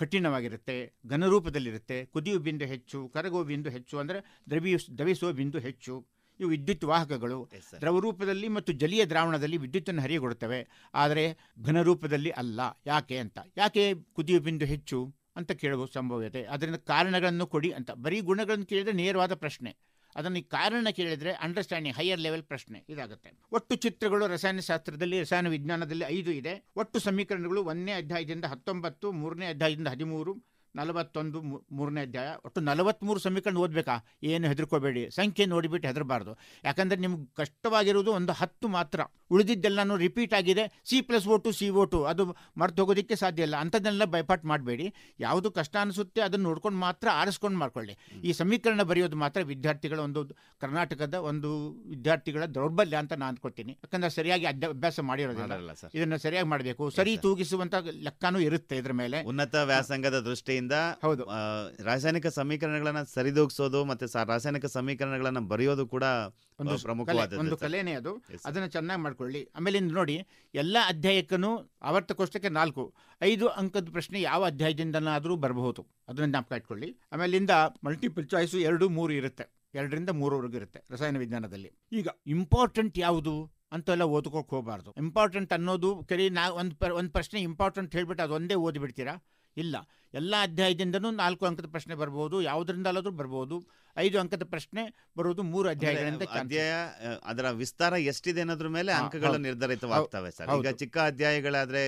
ಕಠಿಣವಾಗಿರುತ್ತೆ ಘನರೂಪದಲ್ಲಿರುತ್ತೆ ಕುದಿಯು ಬಿಂದು ಹೆಚ್ಚು ಕರಗೋ ಬಿಂದು ಹೆಚ್ಚು ಅಂದರೆ ದ್ರವಿಯು ದ್ರವಿಸುವ ಬಿಂದು ಹೆಚ್ಚು ಇವು ವಿದ್ಯುತ್ ವಾಹಕಗಳು ದ್ರವ ರೂಪದಲ್ಲಿ ಮತ್ತು ಜಲೀಯ ದ್ರಾವಣದಲ್ಲಿ ವಿದ್ಯುತ್ತನ್ನು ಹರಿಯಗೊಡುತ್ತವೆ ಆದರೆ ಘನ ರೂಪದಲ್ಲಿ ಅಲ್ಲ ಯಾಕೆ ಅಂತ ಯಾಕೆ ಕುದಿಯು ಬಿಂದು ಹೆಚ್ಚು ಅಂತ ಕೇಳುವ ಸಂಭವ್ಯತೆ ಅದರಿಂದ ಕಾರಣಗಳನ್ನು ಕೊಡಿ ಅಂತ ಬರೀ ಗುಣಗಳನ್ನು ಕೇಳಿದರೆ ನೇರವಾದ ಪ್ರಶ್ನೆ ಅದನ್ನು ಕಾರಣ ಕೇಳಿದರೆ ಅಂಡರ್ಸ್ಟ್ಯಾಂಡಿಂಗ್ ಹೈಯರ್ ಲೆವೆಲ್ ಪ್ರಶ್ನೆ ಇದಾಗುತ್ತೆ ಒಟ್ಟು ಚಿತ್ರಗಳು ರಸಾಯನಶಾಸ್ತ್ರದಲ್ಲಿ ರಸಾಯನ ವಿಜ್ಞಾನದಲ್ಲಿ ಐದು ಇದೆ ಒಟ್ಟು ಸಮೀಕರಣಗಳು ಒಂದನೇ ಅಧ್ಯಾಯದಿಂದ ಹತ್ತೊಂಬತ್ತು ಮೂರನೇ ಅಧ್ಯಾಯದಿಂದ ಹದಿಮೂರು ನಲವತ್ತೊಂದು ಮೂರನೇ ಅಧ್ಯಾಯ ಒಟ್ಟು ನಲವತ್ತ್ಮೂರು ಸಮೀಕರಣ ಓದಬೇಕಾ ಏನು ಹೆದರ್ಕೋಬೇಡಿ ಸಂಖ್ಯೆ ನೋಡಿಬಿಟ್ಟು ಹೆದರಬಾರ್ದು ಯಾಕಂದರೆ ನಿಮ್ಗೆ ಕಷ್ಟವಾಗಿರುವುದು ಒಂದು ಹತ್ತು ಮಾತ್ರ ಉಳಿದಿದ್ದೆಲ್ಲನೂ ರಿಪೀಟ್ ಆಗಿದೆ C plus two C O two ಅದು ಮರೆತು ಹೋಗೋದಕ್ಕೆ ಸಾಧ್ಯ ಇಲ್ಲ ಅಂಥದ್ದೆಲ್ಲ ಬೈಪಾಟ್ ಮಾಡಬೇಡಿ ಯಾವುದು ಕಷ್ಟ ಅನಿಸುತ್ತೆ ಅದನ್ನು ನೋಡ್ಕೊಂಡು ಮಾತ್ರ ಆರಿಸ್ಕೊಂಡು ಮಾಡ್ಕೊಳ್ಳಿ ಈ ಸಮೀಕರಣ ಬರೆಯೋದು ಮಾತ್ರ ವಿದ್ಯಾರ್ಥಿಗಳ ಒಂದು ಕರ್ನಾಟಕದ ಒಂದು ವಿದ್ಯಾರ್ಥಿಗಳ ದೌರ್ಬಲ್ಯ ಅಂತ ನಾನು ಅಂದ್ಕೊಳ್ತೀನಿ ಯಾಕಂದ್ರೆ ಸರಿಯಾಗಿ ಅಭ್ಯಾಸ ಮಾಡಿರೋದಿಲ್ಲ ಇದನ್ನು ಸರಿಯಾಗಿ ಮಾಡಬೇಕು ಸರಿ ತೂಗಿಸುವಂಥ ಲೆಕ್ಕನೂ ಇರುತ್ತೆ ಇದರ ಮೇಲೆ ಉನ್ನತ ವ್ಯಾಸಂಗದ ದೃಷ್ಟಿಯಿಂದ ಇದರಿಂದ ಹೌದು ರಾಸಾಯನಿಕ ಸಮೀಕರಣಗಳನ್ನ ಸರಿದೂಗಿಸೋದು ಮತ್ತೆ ರಾಸಾಯನಿಕ ಸಮೀಕರಣಗಳನ್ನ ಬರೆಯೋದು ಕೂಡ ಒಂದು ಒಂದು ಕಲೆನೇ ಅದು ಅದನ್ನ ಚೆನ್ನಾಗಿ ಮಾಡ್ಕೊಳ್ಳಿ ಆಮೇಲೆ ನೋಡಿ ಎಲ್ಲ ಅಧ್ಯಾಯಕ್ಕೂ ಆವರ್ತ ಕೋಷ್ಟಕ್ಕೆ ನಾಲ್ಕು ಐದು ಅಂಕದ ಪ್ರಶ್ನೆ ಯಾವ ಅಧ್ಯಾಯದಿಂದನಾದರೂ ಬರಬಹುದು ಅದನ್ನ ಜ್ಞಾಪಕ ಇಟ್ಕೊಳ್ಳಿ ಆಮೇಲಿಂದ ಮಲ್ಟಿಪಲ್ ಚಾಯ್ಸ್ ಎರಡು ಮೂರು ಇರುತ್ತೆ ಎರಡರಿಂದ ಮೂರವರೆಗೂ ಇರುತ್ತೆ ರಸಾಯನ ವಿಜ್ಞಾನದಲ್ಲಿ ಈಗ ಇಂಪಾರ್ಟೆಂಟ್ ಯಾವುದು ಎಲ್ಲ ಓದ್ಕೋಕ್ ಹೋಗಬಾರ್ದು ಇಂಪಾರ್ಟೆಂಟ್ ಅನ್ನೋದು ಕರಿ ನಾ ಒಂದು ಒಂದು ಪ್ರಶ್ನೆ ಇಂಪಾರ್ಟೆಂಟ್ ಹೇಳ್ಬಿಟ್ಟು ಅದೊಂದೇ ಓದಿಬಿಡ್ತೀರಾ ಇಲ್ಲ ಎಲ್ಲ ಅಧ್ಯಾಯದಿಂದನೂ ನಾಲ್ಕು ಅಂಕದ ಪ್ರಶ್ನೆ ಬರ್ಬೋದು ಯಾವುದರಿಂದಲಾದರೂ ಬರ್ಬೋದು ಐದು ಅಂಕದ ಪ್ರಶ್ನೆ ಬರುವುದು ಮೂರು ಅಧ್ಯಾಯಗಳಿಂದ ಅಧ್ಯಾಯ ಅದರ ವಿಸ್ತಾರ ಎಷ್ಟಿದೆ ಅನ್ನೋದ್ರ ಮೇಲೆ ಅಂಕಗಳು ನಿರ್ಧಾರಿತವಾಗ್ತವೆ ಸರ್ ಈಗ ಚಿಕ್ಕ ಅಧ್ಯಾಯಗಳಾದ್ರೆ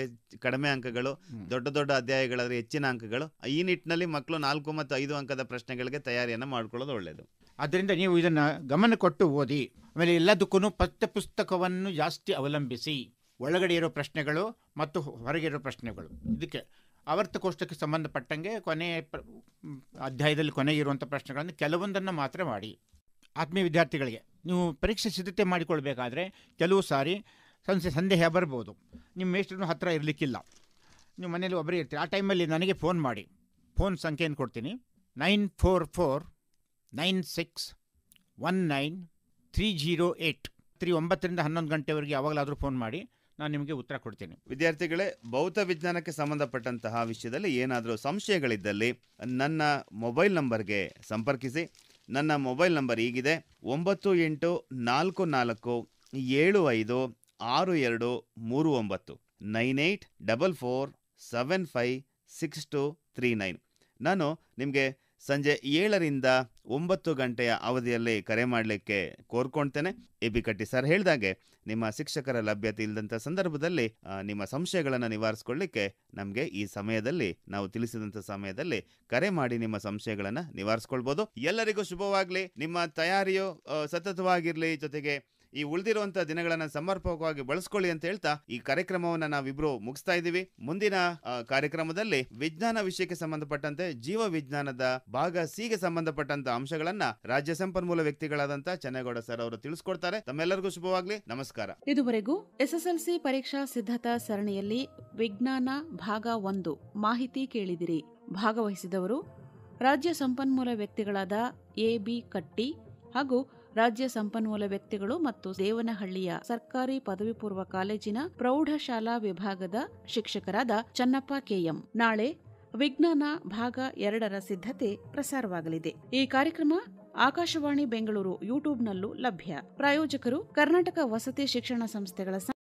ಕಡಿಮೆ ಅಂಕಗಳು ದೊಡ್ಡ ದೊಡ್ಡ ಅಧ್ಯಾಯಗಳಾದ್ರೆ ಹೆಚ್ಚಿನ ಅಂಕಗಳು ಈ ನಿಟ್ಟಿನಲ್ಲಿ ಮಕ್ಕಳು ನಾಲ್ಕು ಮತ್ತು ಐದು ಅಂಕದ ಪ್ರಶ್ನೆಗಳಿಗೆ ತಯಾರಿಯನ್ನು ಮಾಡ್ಕೊಳ್ಳೋದು ಒಳ್ಳೆಯದು ಆದ್ದರಿಂದ ನೀವು ಇದನ್ನು ಗಮನ ಕೊಟ್ಟು ಓದಿ ಆಮೇಲೆ ಎಲ್ಲದಕ್ಕೂ ಪಠ್ಯಪುಸ್ತಕವನ್ನು ಜಾಸ್ತಿ ಅವಲಂಬಿಸಿ ಒಳಗಡೆ ಇರೋ ಪ್ರಶ್ನೆಗಳು ಮತ್ತು ಹೊರಗೆ ಇರೋ ಪ್ರಶ್ನೆಗಳು ಇದಕ್ಕೆ ಆವರ್ತಕೋಷ್ಟಕ್ಕೆ ಸಂಬಂಧಪಟ್ಟಂಗೆ ಕೊನೆ ಅಧ್ಯಾಯದಲ್ಲಿ ಕೊನೆಗಿರುವಂಥ ಪ್ರಶ್ನೆಗಳನ್ನು ಕೆಲವೊಂದನ್ನು ಮಾತ್ರ ಮಾಡಿ ಆತ್ಮೀಯ ವಿದ್ಯಾರ್ಥಿಗಳಿಗೆ ನೀವು ಪರೀಕ್ಷೆ ಸಿದ್ಧತೆ ಮಾಡಿಕೊಳ್ಬೇಕಾದ್ರೆ ಕೆಲವು ಸಾರಿ ಸಂಸೆ ಸಂದೇಹ ಬರ್ಬೋದು ನಿಮ್ಮ ಮೇಷ್ಟ್ರೂ ಹತ್ತಿರ ಇರಲಿಕ್ಕಿಲ್ಲ ನೀವು ಮನೇಲಿ ಒಬ್ಬರೇ ಇರ್ತೀರಿ ಆ ಟೈಮಲ್ಲಿ ನನಗೆ ಫೋನ್ ಮಾಡಿ ಫೋನ್ ಸಂಖ್ಯೆಯನ್ನು ಕೊಡ್ತೀನಿ nine four four nine six one nine three zero eight three ಒಂಬತ್ತರಿಂದ ಹನ್ನೊಂದು ಗಂಟೆವರೆಗೆ ಯಾವಾಗಲಾದರೂ ಫೋನ್ ಮಾಡಿ ನಾನು ನಿಮಗೆ ಉತ್ತರ ಕೊಡ್ತೀನಿ ವಿದ್ಯಾರ್ಥಿಗಳೇ ಭೌತ ವಿಜ್ಞಾನಕ್ಕೆ ಸಂಬಂಧಪಟ್ಟಂತಹ ವಿಷಯದಲ್ಲಿ ಏನಾದರೂ ಸಂಶಯಗಳಿದ್ದಲ್ಲಿ ನನ್ನ ಮೊಬೈಲ್ ನಂಬರ್ಗೆ ಸಂಪರ್ಕಿಸಿ ನನ್ನ ಮೊಬೈಲ್ ನಂಬರ್ ಈಗಿದೆ ಒಂಬತ್ತು ಎಂಟು ನಾಲ್ಕು ನಾಲ್ಕು ಏಳು ಐದು ಆರು ಎರಡು ಮೂರು ಒಂಬತ್ತು nine eight double four seven five six two three nine ನಾನು ನಿಮಗೆ ಸಂಜೆ ಏಳರಿಂದ ಒಂಬತ್ತು ಗಂಟೆಯ ಅವಧಿಯಲ್ಲಿ ಕರೆ ಮಾಡಲಿಕ್ಕೆ ಕೋರ್ಕೊಳ್ತೇನೆ ಕಟ್ಟಿ ಸರ್ ಹೇಳಿದಾಗೆ ನಿಮ್ಮ ಶಿಕ್ಷಕರ ಲಭ್ಯತೆ ಇಲ್ಲದಂಥ ಸಂದರ್ಭದಲ್ಲಿ ನಿಮ್ಮ ಸಂಶಯಗಳನ್ನು ನಿವಾರಿಸ್ಕೊಳ್ಳಿಕ್ಕೆ ನಮಗೆ ಈ ಸಮಯದಲ್ಲಿ ನಾವು ತಿಳಿಸಿದಂಥ ಸಮಯದಲ್ಲಿ ಕರೆ ಮಾಡಿ ನಿಮ್ಮ ಸಂಶಯಗಳನ್ನು ನಿವಾರಿಸ್ಕೊಳ್ಬೋದು ಎಲ್ಲರಿಗೂ ಶುಭವಾಗಲಿ ನಿಮ್ಮ ತಯಾರಿಯು ಸತತವಾಗಿರಲಿ ಜೊತೆಗೆ ಈ ಉಳಿದಿರುವಂತಹ ದಿನಗಳನ್ನ ಸಮರ್ಪಕವಾಗಿ ಬಳಸ್ಕೊಳ್ಳಿ ಅಂತ ಹೇಳ್ತಾ ಈ ಕಾರ್ಯಕ್ರಮವನ್ನ ನಾವಿಬ್ರು ಮುಗಿಸ್ತಾ ಇದ್ದೀವಿ ಮುಂದಿನ ಕಾರ್ಯಕ್ರಮದಲ್ಲಿ ವಿಜ್ಞಾನ ವಿಷಯಕ್ಕೆ ಸಂಬಂಧಪಟ್ಟಂತೆ ಜೀವ ವಿಜ್ಞಾನದ ಭಾಗ ಸಿಗೆ ಸಂಬಂಧಪಟ್ಟಂತ ಅಂಶಗಳನ್ನ ರಾಜ್ಯ ಸಂಪನ್ಮೂಲ ವ್ಯಕ್ತಿಗಳಾದಂತಹ ಚನ್ನೇಗೌಡ ಸರ್ ಅವರು ತಿಳಿಸ್ಕೊಡ್ತಾರೆ ತಮ್ಮೆಲ್ಲರಿಗೂ ಶುಭವಾಗ್ಲಿ ನಮಸ್ಕಾರ ಇದುವರೆಗೂ ಎಸ್ಎಸ್ಎಲ್ಸಿ ಪರೀಕ್ಷಾ ಸಿದ್ಧತಾ ಸರಣಿಯಲ್ಲಿ ವಿಜ್ಞಾನ ಭಾಗ ಒಂದು ಮಾಹಿತಿ ಕೇಳಿದಿರಿ ಭಾಗವಹಿಸಿದವರು ರಾಜ್ಯ ಸಂಪನ್ಮೂಲ ವ್ಯಕ್ತಿಗಳಾದ ಎ ಬಿ ಕಟ್ಟಿ ಹಾಗೂ ರಾಜ್ಯ ಸಂಪನ್ಮೂಲ ವ್ಯಕ್ತಿಗಳು ಮತ್ತು ದೇವನಹಳ್ಳಿಯ ಸರ್ಕಾರಿ ಪದವಿ ಪೂರ್ವ ಕಾಲೇಜಿನ ಪ್ರೌಢಶಾಲಾ ವಿಭಾಗದ ಶಿಕ್ಷಕರಾದ ಚನ್ನಪ್ಪ ಕೆಎಂ ನಾಳೆ ವಿಜ್ಞಾನ ಭಾಗ ಎರಡರ ಸಿದ್ಧತೆ ಪ್ರಸಾರವಾಗಲಿದೆ ಈ ಕಾರ್ಯಕ್ರಮ ಆಕಾಶವಾಣಿ ಬೆಂಗಳೂರು ಯೂಟ್ಯೂಬ್ನಲ್ಲೂ ಲಭ್ಯ ಪ್ರಾಯೋಜಕರು ಕರ್ನಾಟಕ ವಸತಿ ಶಿಕ್ಷಣ ಸಂಸ್ಥೆಗಳ